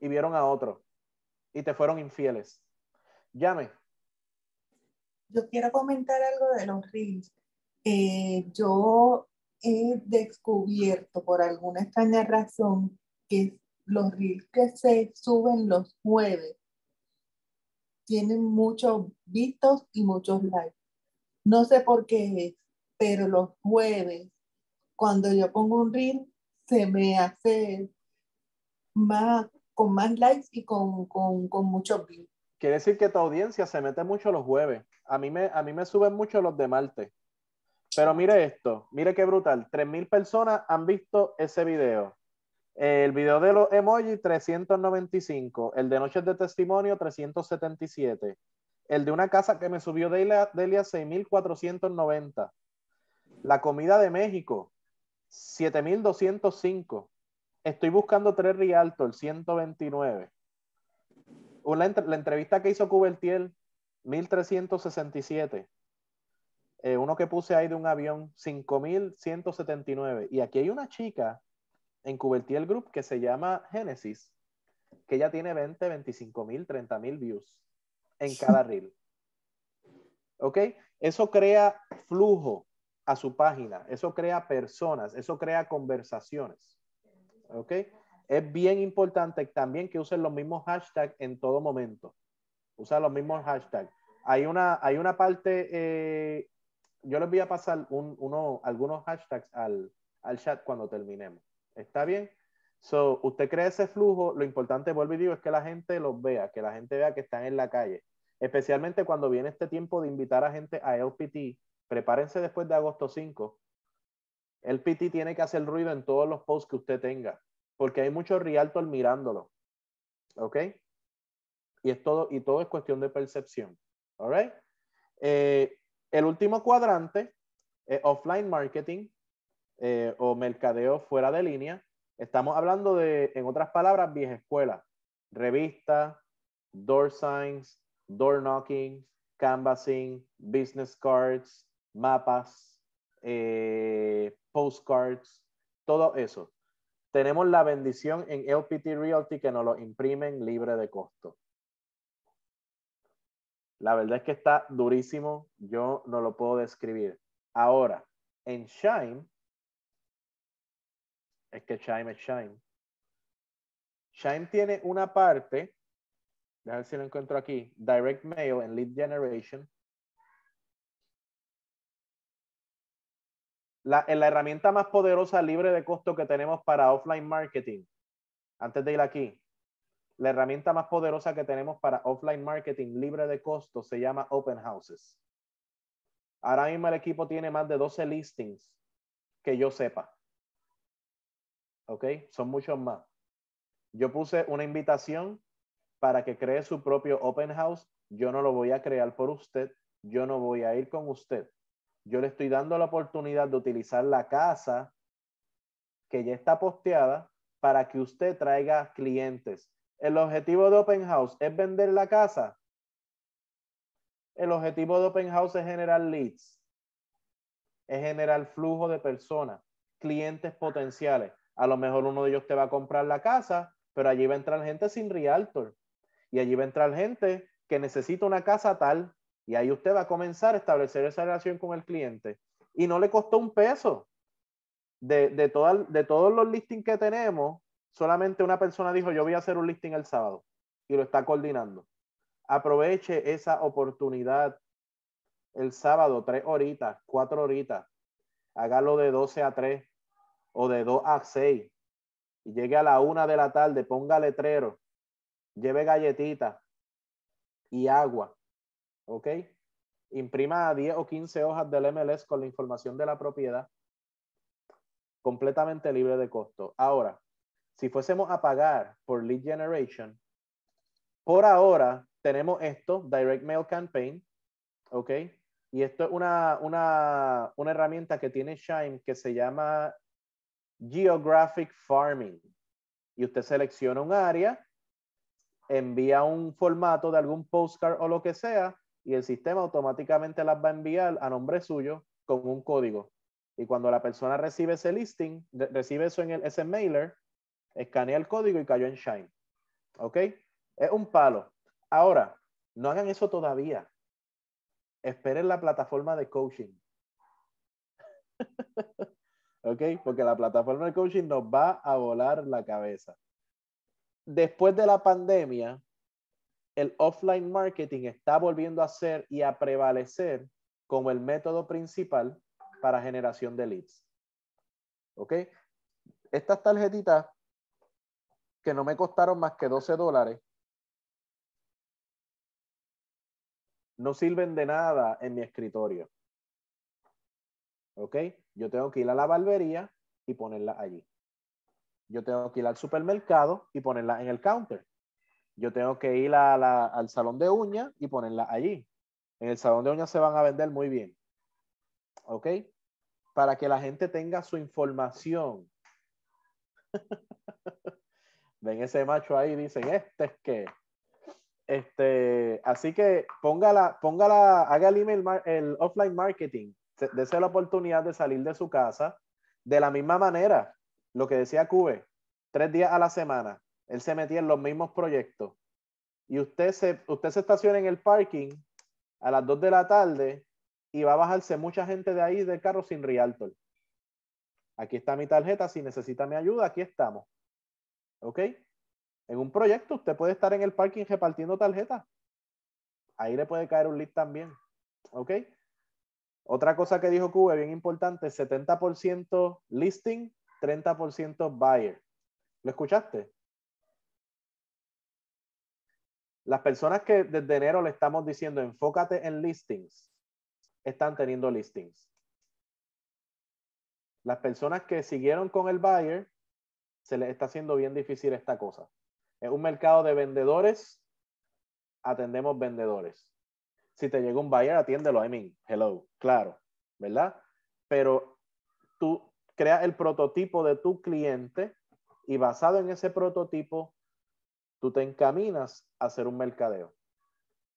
S1: Y vieron a otro. Y te fueron infieles. Llame.
S3: Yo quiero comentar algo de los reels. Eh, yo he descubierto por alguna extraña razón que los reels que se suben los jueves tienen muchos vistos y muchos likes. No sé por qué pero los jueves, cuando yo pongo un reel, se me hace más, con más likes y con, con, con muchos
S1: Quiere decir que tu audiencia se mete mucho los jueves. A mí me, a mí me suben mucho los de martes. Pero mire esto, mire qué brutal. 3.000 personas han visto ese video. El video de los emoji 395. El de Noches de Testimonio, 377. El de una casa que me subió Delia, Delia 6.490. La comida de México, 7.205. Estoy buscando tres Rialto, el 129. la entrevista que hizo Cubertiel, 1.367. Eh, uno que puse ahí de un avión, 5.179. Y aquí hay una chica en Cubertiel Group que se llama Genesis, que ya tiene 20, 25 mil, 30 mil views en cada reel. ¿Ok? Eso crea flujo a su página, eso crea personas, eso crea conversaciones. ¿Ok? Es bien importante también que usen los mismos hashtags en todo momento. Usa los mismos hashtags. Hay una, hay una parte eh, yo les voy a pasar algunos hashtags al, chat cuando terminemos. ¿Está bien? So, usted cree ese flujo, lo importante, vuelvo y digo, es que la gente los vea, que la gente vea que están en la calle. Especialmente cuando viene este tiempo de invitar a gente a LPT, prepárense después de agosto 5. LPT tiene que hacer ruido en todos los posts que usted tenga, porque hay mucho rialto al mirándolo. ¿Ok? Y, es todo, y todo es cuestión de percepción. ¿All eh, el último cuadrante eh, offline marketing eh, o mercadeo fuera de línea. Estamos hablando de, en otras palabras, vieja escuela, revista, door signs, door knocking, canvassing, business cards, mapas, eh, postcards, todo eso. Tenemos la bendición en LPT Realty que nos lo imprimen libre de costo. La verdad es que está durísimo, yo no lo puedo describir. Ahora, en Shine, es que Shine es Shine. Shine tiene una parte, déjame si lo encuentro aquí, Direct Mail en Lead Generation. la herramienta más poderosa libre de costo que tenemos para offline marketing. Antes de ir aquí, la herramienta más poderosa que tenemos para offline marketing libre de costo se llama Open Houses. Ahora mismo el equipo tiene más de 12 listings que yo sepa. ¿Ok? Son muchos más. Yo puse una invitación para que cree su propio Open House. Yo no lo voy a crear por usted. Yo no voy a ir con usted. Yo le estoy dando la oportunidad de utilizar la casa que ya está posteada para que usted traiga clientes el objetivo de Open House es vender la casa, el objetivo de Open House es generar leads, es generar flujo de personas, clientes potenciales. A lo mejor uno de ellos te va a comprar la casa, pero allí va a entrar gente sin realtor y allí va a entrar gente que necesita una casa tal y ahí usted va a comenzar a establecer esa relación con el cliente. Y no le costó un peso. De, de, de todos los listings que tenemos, solamente una persona dijo, yo voy a hacer un listing el sábado y lo está coordinando. Aproveche esa oportunidad el sábado, tres horitas, cuatro horitas. Hágalo de 12 a 3 o de 2 a 6. Y llegue a la una de la tarde, ponga letrero, lleve galletita. y agua. ¿Ok? Imprima 10 o 15 hojas del MLS con la información de la propiedad completamente libre de costo. Ahora, si fuésemos a pagar por lead generation, por ahora tenemos esto, Direct Mail Campaign, ¿ok? Y esto es una, herramienta que tiene Shine que se llama Geographic Farming. Y usted selecciona un área, envía un formato de algún postcard o lo que sea, y el sistema automáticamente las va a enviar a nombre suyo con un código. Y cuando la persona recibe ese listing, recibe eso en el, ese mailer, escanea el código y cayó en Shine. ¿Ok? Es un palo. Ahora, no hagan eso todavía. Esperen la plataforma de coaching. ¿Ok? Porque la plataforma de coaching nos va a volar la cabeza. Después de la pandemia, el offline marketing está volviendo a ser y a prevalecer como el método principal para generación de leads. ¿Ok? Estas tarjetitas que no me costaron más que 12 dólares, no sirven de nada en mi escritorio. ¿Ok? Yo tengo que ir a la barbería y ponerla allí. Yo tengo que ir al supermercado y ponerla en el counter. Yo tengo que ir la, al salón de uñas y ponerla allí. En el salón de uñas se van a vender muy bien. ¿Ok? Para que la gente tenga su información. ven ese macho ahí dicen, este es que. Este, así que póngala, póngala, haga el email, el offline marketing, dése la oportunidad de salir de su casa. De la misma manera, lo que decía Cube, tres días a la semana, él se metía en los mismos proyectos. Y usted se, usted se estaciona en el parking a las dos de la tarde y va a bajarse mucha gente de ahí del carro sin Rialto. Aquí está mi tarjeta, si necesita mi ayuda, aquí estamos. ¿Ok? En un proyecto usted puede estar en el parking repartiendo tarjetas. Ahí le puede caer un lead también. ¿Ok? Otra cosa que dijo Cube, bien importante, 70% listing, 30% buyer. ¿Lo escuchaste? Las personas que desde enero le estamos diciendo enfócate en listings, están teniendo listings. Las personas que siguieron con el buyer se le está haciendo bien difícil esta cosa. Es un mercado de vendedores, atendemos vendedores. Si te llega un buyer, atiéndelo, I mean, hello, claro, ¿verdad? Pero tú creas el prototipo de tu cliente y basado en ese prototipo, tú te encaminas a hacer un mercadeo.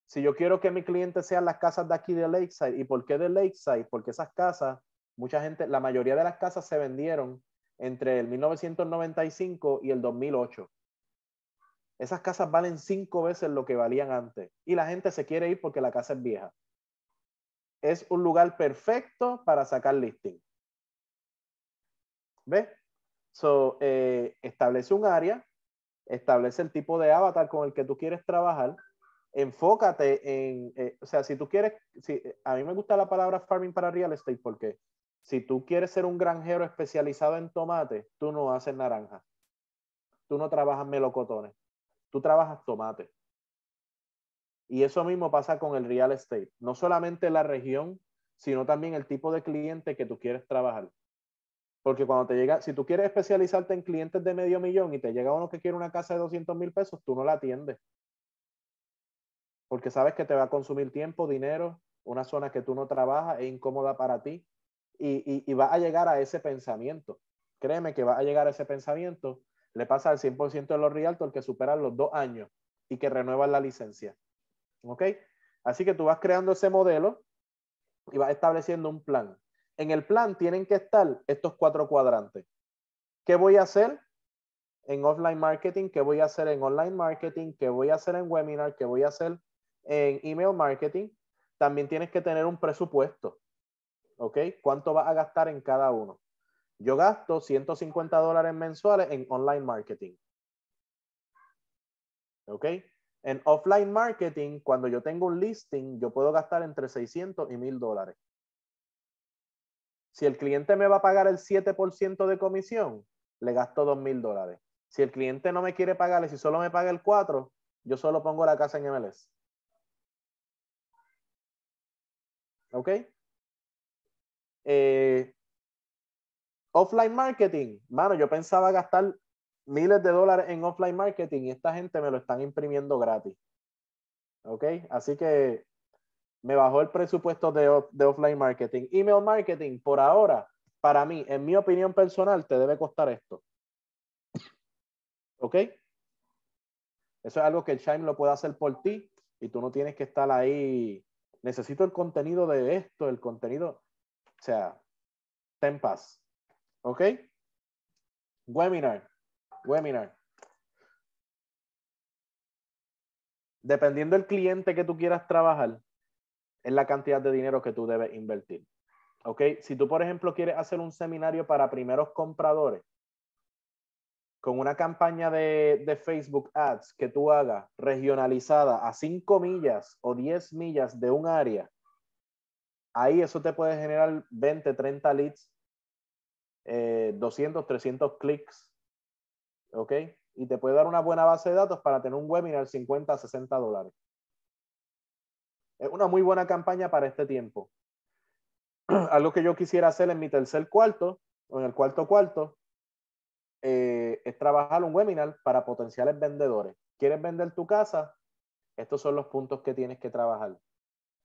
S1: Si yo quiero que mi cliente sean las casas de aquí de Lakeside, ¿y por qué de Lakeside? Porque esas casas, mucha gente, la mayoría de las casas se vendieron entre el 1995 y el 2008. Esas casas valen cinco veces lo que valían antes y la gente se quiere ir porque la casa es vieja. Es un lugar perfecto para sacar listing. ¿Ves? Eh, establece un área, establece el tipo de avatar con el que tú quieres trabajar, enfócate en, eh, o sea, si tú quieres, si, a mí me gusta la palabra farming para real estate porque si tú quieres ser un granjero especializado en tomate, tú no haces naranja. Tú no trabajas melocotones. Tú trabajas tomate. Y eso mismo pasa con el real estate. No solamente la región, sino también el tipo de cliente que tú quieres trabajar. Porque cuando te llega, si tú quieres especializarte en clientes de medio millón y te llega uno que quiere una casa de 200 mil pesos, tú no la atiendes. Porque sabes que te va a consumir tiempo, dinero, una zona que tú no trabajas, es incómoda para ti, y, vas a llegar a ese pensamiento. Créeme que vas a llegar a ese pensamiento. Le pasa al 100% de los el que superan los dos años y que renuevan la licencia. ¿Ok? Así que tú vas creando ese modelo y vas estableciendo un plan. En el plan tienen que estar estos cuatro cuadrantes. ¿Qué voy a hacer en offline marketing? ¿Qué voy a hacer en online marketing? ¿Qué voy a hacer en webinar? ¿Qué voy a hacer en email marketing? También tienes que tener un presupuesto. ¿ok? ¿Cuánto vas a gastar en cada uno? Yo gasto 150 dólares mensuales en online marketing. ¿Ok? En offline marketing, cuando yo tengo un listing, yo puedo gastar entre 600 y 1000 dólares. Si el cliente me va a pagar el 7% de comisión, le gasto 2000 dólares. Si el cliente no me quiere pagarle, si solo me paga el 4, yo solo pongo la casa en MLS. ¿Ok? Eh, offline marketing, mano, yo pensaba gastar miles de dólares en offline marketing y esta gente me lo están imprimiendo gratis. ¿Ok? Así que me bajó el presupuesto de, offline marketing. Email marketing, por ahora, para mí, en mi opinión personal, te debe costar esto. ¿Ok? Eso es algo que el Shine lo puede hacer por ti y tú no tienes que estar ahí. Necesito el contenido de esto, el contenido. O sea, ten paz. ¿Ok? Webinar. Webinar. Dependiendo del cliente que tú quieras trabajar, es la cantidad de dinero que tú debes invertir. ¿Ok? Si tú, por ejemplo, quieres hacer un seminario para primeros compradores, con una campaña de, de, Facebook Ads que tú hagas regionalizada a 5 millas o 10 millas de un área, ahí eso te puede generar 20, 30 leads, 200, eh, 300 clics, ¿ok? Y te puede dar una buena base de datos para tener un webinar 50, 60 dólares. Es una muy buena campaña para este tiempo. Algo que yo quisiera hacer en mi tercer cuarto o en el cuarto cuarto eh, es trabajar un webinar para potenciales vendedores. ¿Quieres vender tu casa? Estos son los puntos que tienes que trabajar.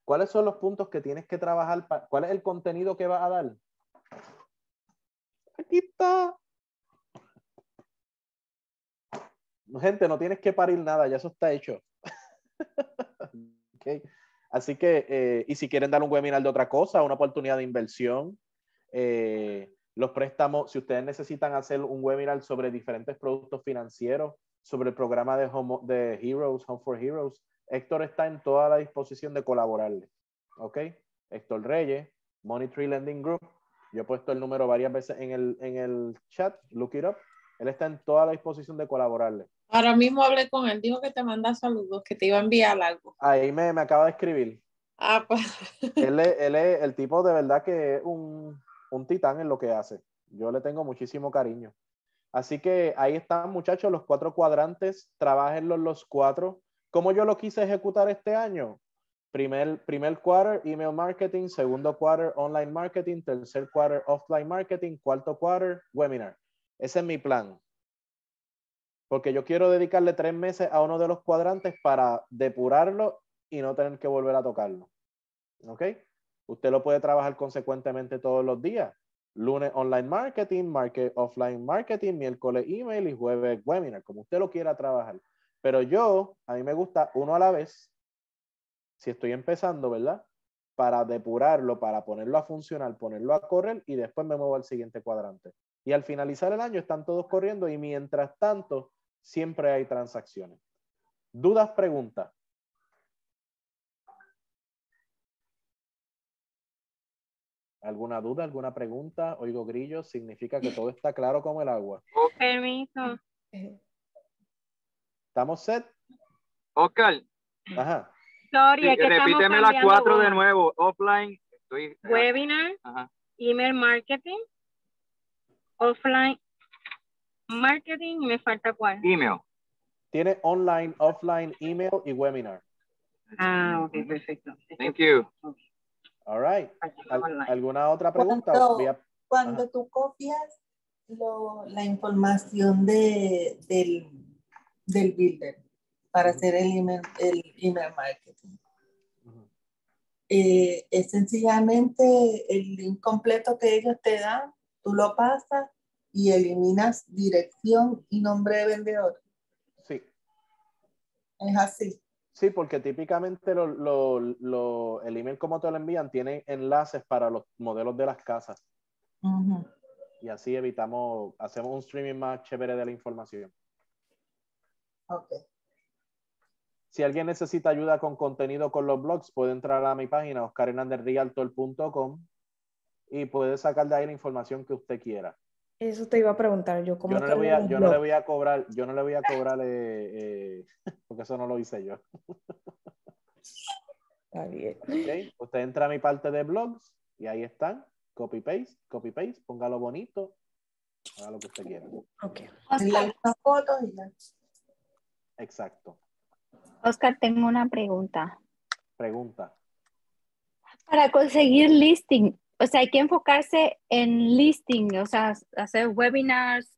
S1: ¿Cuáles son los puntos que tienes que trabajar? ¿Cuál es el contenido que vas a dar? Aquí está. Gente, no tienes que parir nada, ya eso está hecho. Así que, eh, y si quieren dar un webinar de otra cosa, una oportunidad de inversión, eh, los préstamos, si ustedes necesitan hacer un webinar sobre diferentes productos financieros, sobre el programa de, de Heroes, Home for Heroes, Héctor está en toda la disposición de colaborarle. ¿Ok? Héctor Reyes, Money Tree Lending Group. Yo he puesto el número varias veces en el, en el chat. Look it up. Él está en toda la disposición de colaborarle.
S3: Ahora mismo hablé con él. Dijo que te manda saludos, que te iba a enviar algo.
S1: Ahí me, acaba de escribir. Ah, pues. él, es, el tipo de verdad que es un, titán en lo que hace. Yo le tengo muchísimo cariño. Así que ahí están, muchachos, los cuatro cuadrantes. Trabajen los cuatro. ¿Cómo yo lo quise ejecutar este año? Primer, primer quarter, email marketing, segundo quarter, online marketing, tercer quarter, offline marketing, cuarto quarter, webinar. Ese es mi plan. Porque yo quiero dedicarle tres meses a uno de los cuadrantes para depurarlo y no tener que volver a tocarlo. ¿Ok? Usted lo puede trabajar consecuentemente todos los días. Lunes online marketing, market, offline marketing, miércoles email y jueves webinar, como usted lo quiera trabajar. Pero yo, a mí me gusta uno a la vez, si estoy empezando, ¿verdad? Para depurarlo, para ponerlo a funcionar, ponerlo a correr y después me muevo al siguiente cuadrante. Y al finalizar el año están todos corriendo y mientras tanto siempre hay transacciones. ¿Dudas, preguntas? ¿Alguna duda, alguna pregunta? Oigo grillos, significa que todo está claro como el agua.
S4: Oh, permiso. Eh,
S1: ¿Estamos set? Oscar. Ajá.
S4: Sorry, es que repíteme las cuatro de nuevo. Offline. Webinar. Ajá. Email marketing. Offline. Marketing. Y me falta cuál. Email.
S1: Tiene online, offline, email y webinar.
S3: Ah, ok,
S1: perfecto. Thank you. All right. ¿Alguna otra pregunta?
S3: Cuando, tú copias la información de, del del builder para hacer el email, el marketing. Eh, es sencillamente el link completo que ellos te dan, tú lo pasas y eliminas dirección y nombre de vendedor.
S1: Sí. Es así. Sí, porque típicamente lo, el email como te lo envían tiene enlaces para los modelos de las casas. Y así evitamos, hacemos un streaming más chévere de la información. Ok. Si alguien necesita ayuda con contenido con los blogs, puede entrar a mi página oscarenanderrialtor.com y puede sacar de ahí la información que usted quiera.
S3: Eso te iba a preguntar yo. ¿cómo yo, no le, voy a, yo no le
S1: voy a, cobrar, yo no le voy a cobrar, eh, eh, porque eso no lo hice yo. Está bien. Usted entra a mi parte de blogs y ahí están. Copy paste, copy paste, póngalo bonito, haga lo que usted quiera. Ok. Las fotos y las. Exacto.
S4: Oscar, tengo una pregunta. Pregunta. Para conseguir listing, o sea, hay que enfocarse en listing, o sea, hacer webinars,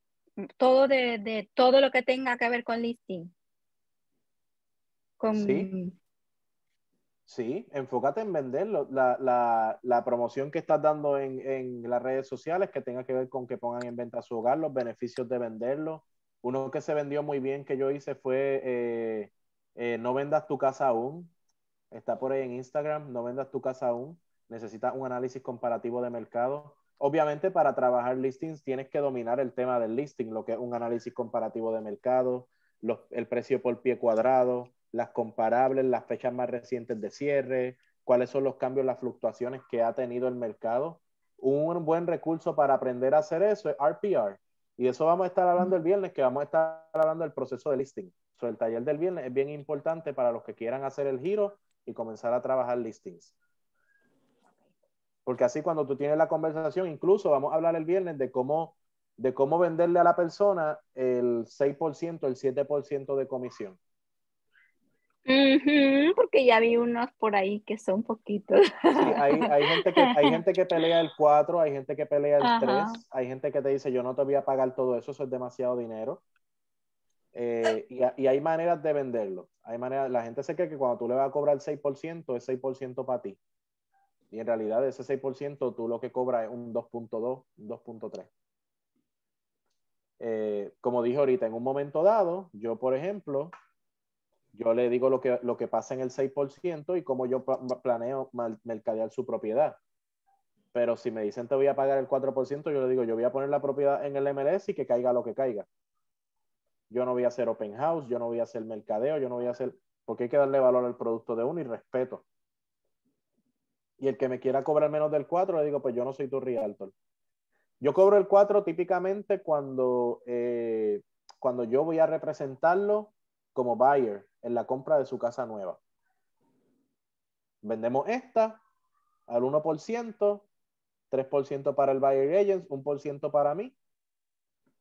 S4: todo de, todo lo que tenga que ver con listing.
S1: Sí. Sí, enfócate en venderlo. la, promoción que estás dando en, en, las redes sociales que tenga que ver con que pongan en venta su hogar, los beneficios de venderlo, uno que se vendió muy bien que yo hice fue eh, eh, No vendas tu casa aún. Está por ahí en Instagram, No vendas tu casa aún. Necesitas un análisis comparativo de mercado. Obviamente para trabajar listings tienes que dominar el tema del listing, lo que es un análisis comparativo de mercado, el precio por pie cuadrado, las comparables, las fechas más recientes de cierre, cuáles son los cambios, las fluctuaciones que ha tenido el mercado. Un buen recurso para aprender a hacer eso es RPR, y eso vamos a estar hablando el viernes, que vamos a estar hablando del proceso de listing. el taller del viernes es bien importante para los que quieran hacer el giro y comenzar a trabajar listings. Porque así cuando tú tienes la conversación, incluso vamos a hablar el viernes de cómo, de cómo venderle a la persona el 6%, el 7% de comisión
S4: porque ya vi unos por ahí que son poquitos.
S1: hay, gente que, pelea el 4, hay gente que pelea el 3, hay gente que te dice, yo no te voy a pagar todo eso, eso es demasiado dinero. Eh, y, hay maneras de venderlo. Hay maneras, la gente se cree que cuando tú le vas a cobrar el 6%, es 6% para ti. Y en realidad ese 6% tú lo que cobras es un 2.2, 2.3. Eh, como dije ahorita, en un momento dado, yo por ejemplo, yo le digo lo que, lo que pasa en el 6% y cómo yo planeo mercadear su propiedad. Pero si me dicen te voy a pagar el 4%, yo le digo, yo voy a poner la propiedad en el MLS y que caiga lo que caiga. Yo no voy a hacer open house, yo no voy a hacer mercadeo, yo no voy a hacer... Porque hay que darle valor al producto de uno y respeto. Y el que me quiera cobrar menos del 4, le digo, pues yo no soy tu realtor. Yo cobro el 4 típicamente cuando, eh, cuando yo voy a representarlo como buyer en la compra de su casa nueva. Vendemos esta al 1%, 3% para el buyer agent, 1% para mí.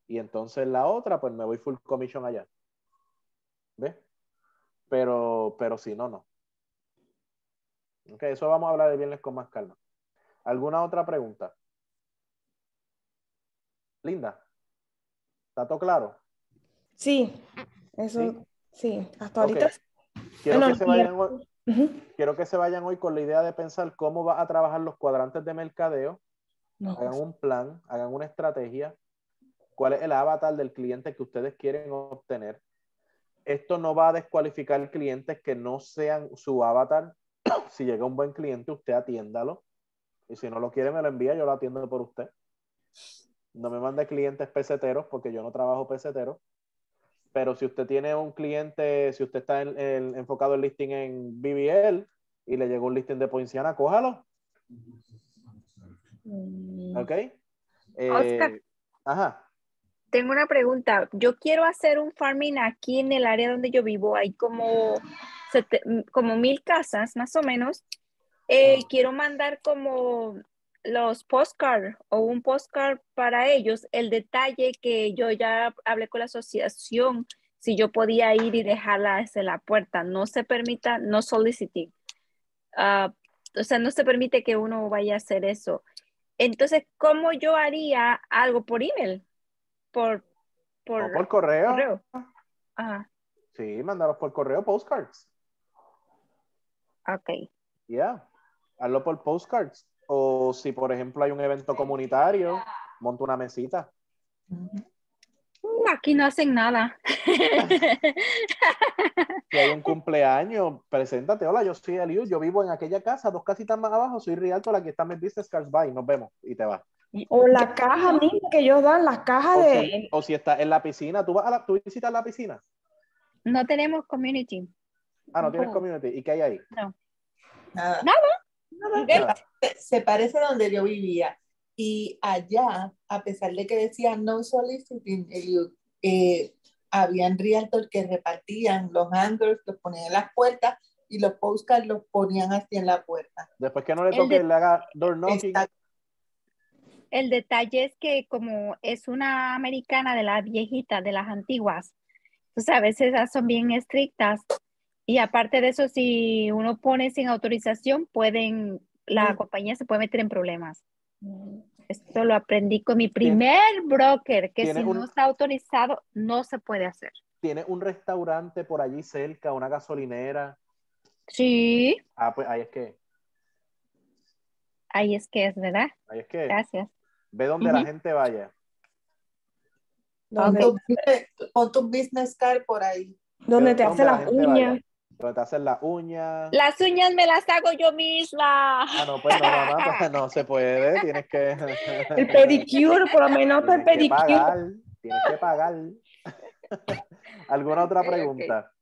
S1: Y entonces la otra, pues me voy full commission allá. ¿Ves? Pero, pero si no, no. Ok, eso vamos a hablar de bienes con más calma. ¿Alguna otra pregunta? Linda, ¿está todo claro?
S3: Sí, eso. ¿Sí? Sí, hasta ahorita.
S1: Quiero, que se vayan hoy, con la idea de pensar cómo va a trabajar los cuadrantes de mercadeo. hagan pues. un plan, hagan una estrategia. ¿Cuál es el avatar del cliente que ustedes quieren obtener? Esto no va a descualificar clientes que no sean su avatar. si llega un buen cliente, usted atiéndalo. Y si no lo quiere, me lo envía, yo lo atiendo por usted. No me mande clientes peseteros porque yo no trabajo pesetero. Pero si usted tiene un cliente, si usted está enfocado en listing en BBL y le llegó un listing de Poinciana, cójalo.
S4: Mm.
S1: ¿Ok? Oscar, eh, ajá.
S4: Tengo una pregunta. Yo quiero hacer un farming aquí en el área donde yo vivo. Hay como, como mil casas, más o menos. Eh, quiero mandar como los postcards o un postcard para ellos, el detalle que yo ya hablé con la asociación, si yo podía ir y dejarla hacia la puerta, no se permita, no solicite. Ah, o sea, no se permite que uno vaya a hacer eso. Entonces, ¿cómo yo haría algo por email? Por, por, correo.
S1: Sí, mandarlos por correo, postcards. Ok. Ya, yeah. por postcards. O si, por ejemplo, hay un evento comunitario, monto una mesita. Mm,
S4: aquí no hacen nada.
S1: si hay un cumpleaños, preséntate. Hola, yo soy Eliud, yo vivo en aquella casa, dos casitas más abajo, soy Rialto, la que está en Business Cards Nos vemos y te vas. O la caja misma que ellos
S4: dan, las cajas de.
S1: o si está en la piscina, ¿tú, vas ¿tú visitas la piscina?
S4: No tenemos community.
S1: Ah, no, tienes community. ¿Y qué hay ahí? No. Nada
S3: se parece a donde yo vivía. Y allá, a pesar de que decía no soliciting, eh, habían realtors que repartían los handles los ponían en las puertas y los postcards los ponían así en la puerta.
S1: Después que no le toque, le haga door
S4: El detalle es que como es una americana de las viejitas, de las antiguas, pues a veces son bien estrictas y aparte de eso, si uno pone sin autorización, pueden, la mm. compañía se puede meter en problemas. Mm. Esto lo aprendí con mi primer broker, que si no está autorizado, no se puede hacer.
S1: ¿Tiene un restaurante por allí cerca, una gasolinera?
S4: Sí.
S1: Ah, pues ahí es que.
S4: Ahí es que es, ¿verdad? Ahí es que. Gracias.
S1: Ve donde la gente vaya. Pon,
S4: tu, business card por ahí.
S3: Donde
S1: te hace las uñas. Pero te hacen las uñas.
S4: Las uñas me las hago yo misma.
S1: Ah, no, pues no, mamá, pues no se puede. Tienes que. El pedicure, por lo menos el pedicure. Que
S3: tienes que pagar.
S1: ¿Alguna otra pregunta?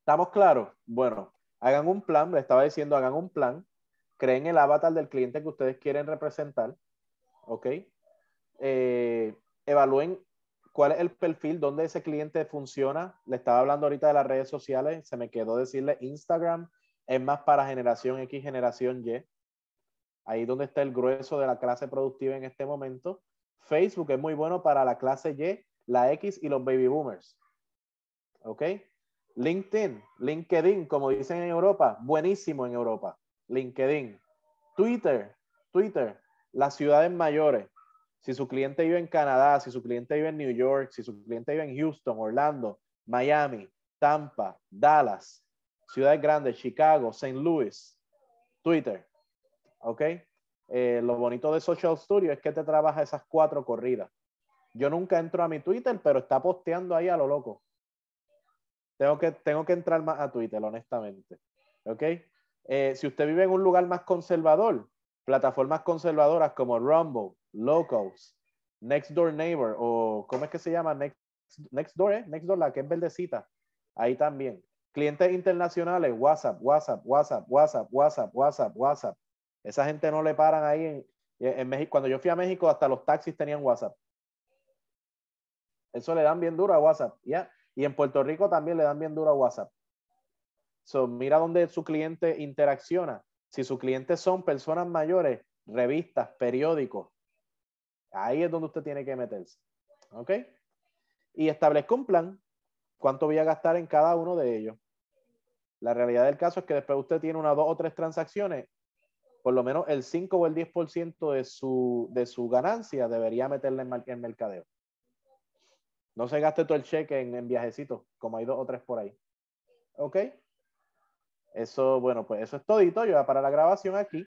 S1: ¿Estamos claros? Bueno, hagan un plan, le estaba diciendo, hagan un plan. Creen el avatar del cliente que ustedes quieren representar. ¿Ok? Eh, evalúen cuál es el perfil, dónde ese cliente funciona. Le estaba hablando ahorita de las redes sociales, se me quedó decirle Instagram, es más para generación X, generación Y. Ahí donde está el grueso de la clase productiva en este momento. Facebook es muy bueno para la clase Y, la X y los baby boomers. ¿Ok? LinkedIn, LinkedIn, como dicen en Europa, buenísimo en Europa. LinkedIn. Twitter, Twitter, las ciudades mayores si su cliente vive en Canadá, si su cliente vive en New York, si su cliente vive en Houston, Orlando, Miami, Tampa, Dallas, Ciudad Grande, Chicago, St. Louis, Twitter. ¿Ok? Eh, lo bonito de Social Studio es que te trabaja esas cuatro corridas. Yo nunca entro a mi Twitter, pero está posteando ahí a lo loco. Tengo que, tengo que entrar más a Twitter, honestamente. ¿Ok? Eh, si usted vive en un lugar más conservador, plataformas conservadoras como Rumble, Locals, Next Door Neighbor, o ¿cómo es que se llama? Next, Next Door, ¿eh? Next Door, la que es verdecita. Ahí también. Clientes internacionales, WhatsApp, WhatsApp, WhatsApp, WhatsApp, WhatsApp, WhatsApp, WhatsApp. Esa gente no le paran ahí en, México. Cuando yo fui a México, hasta los taxis tenían WhatsApp. Eso le dan bien duro a WhatsApp, ¿ya? Y en Puerto Rico también le dan bien duro a WhatsApp. mira dónde su cliente interacciona. Si sus clientes son personas mayores, revistas, periódicos, Ahí es donde usted tiene que meterse. ¿Ok? Y establezca un plan. ¿Cuánto voy a gastar en cada uno de ellos? La realidad del caso es que después usted tiene una, dos o tres transacciones, por lo menos el 5 o el 10% de su, de su ganancia debería meterla en, en, mercadeo. No se gaste todo el cheque en, viajecito viajecitos, como hay dos o tres por ahí. ¿Ok? Eso, bueno, pues eso es todito. Yo voy a la grabación aquí.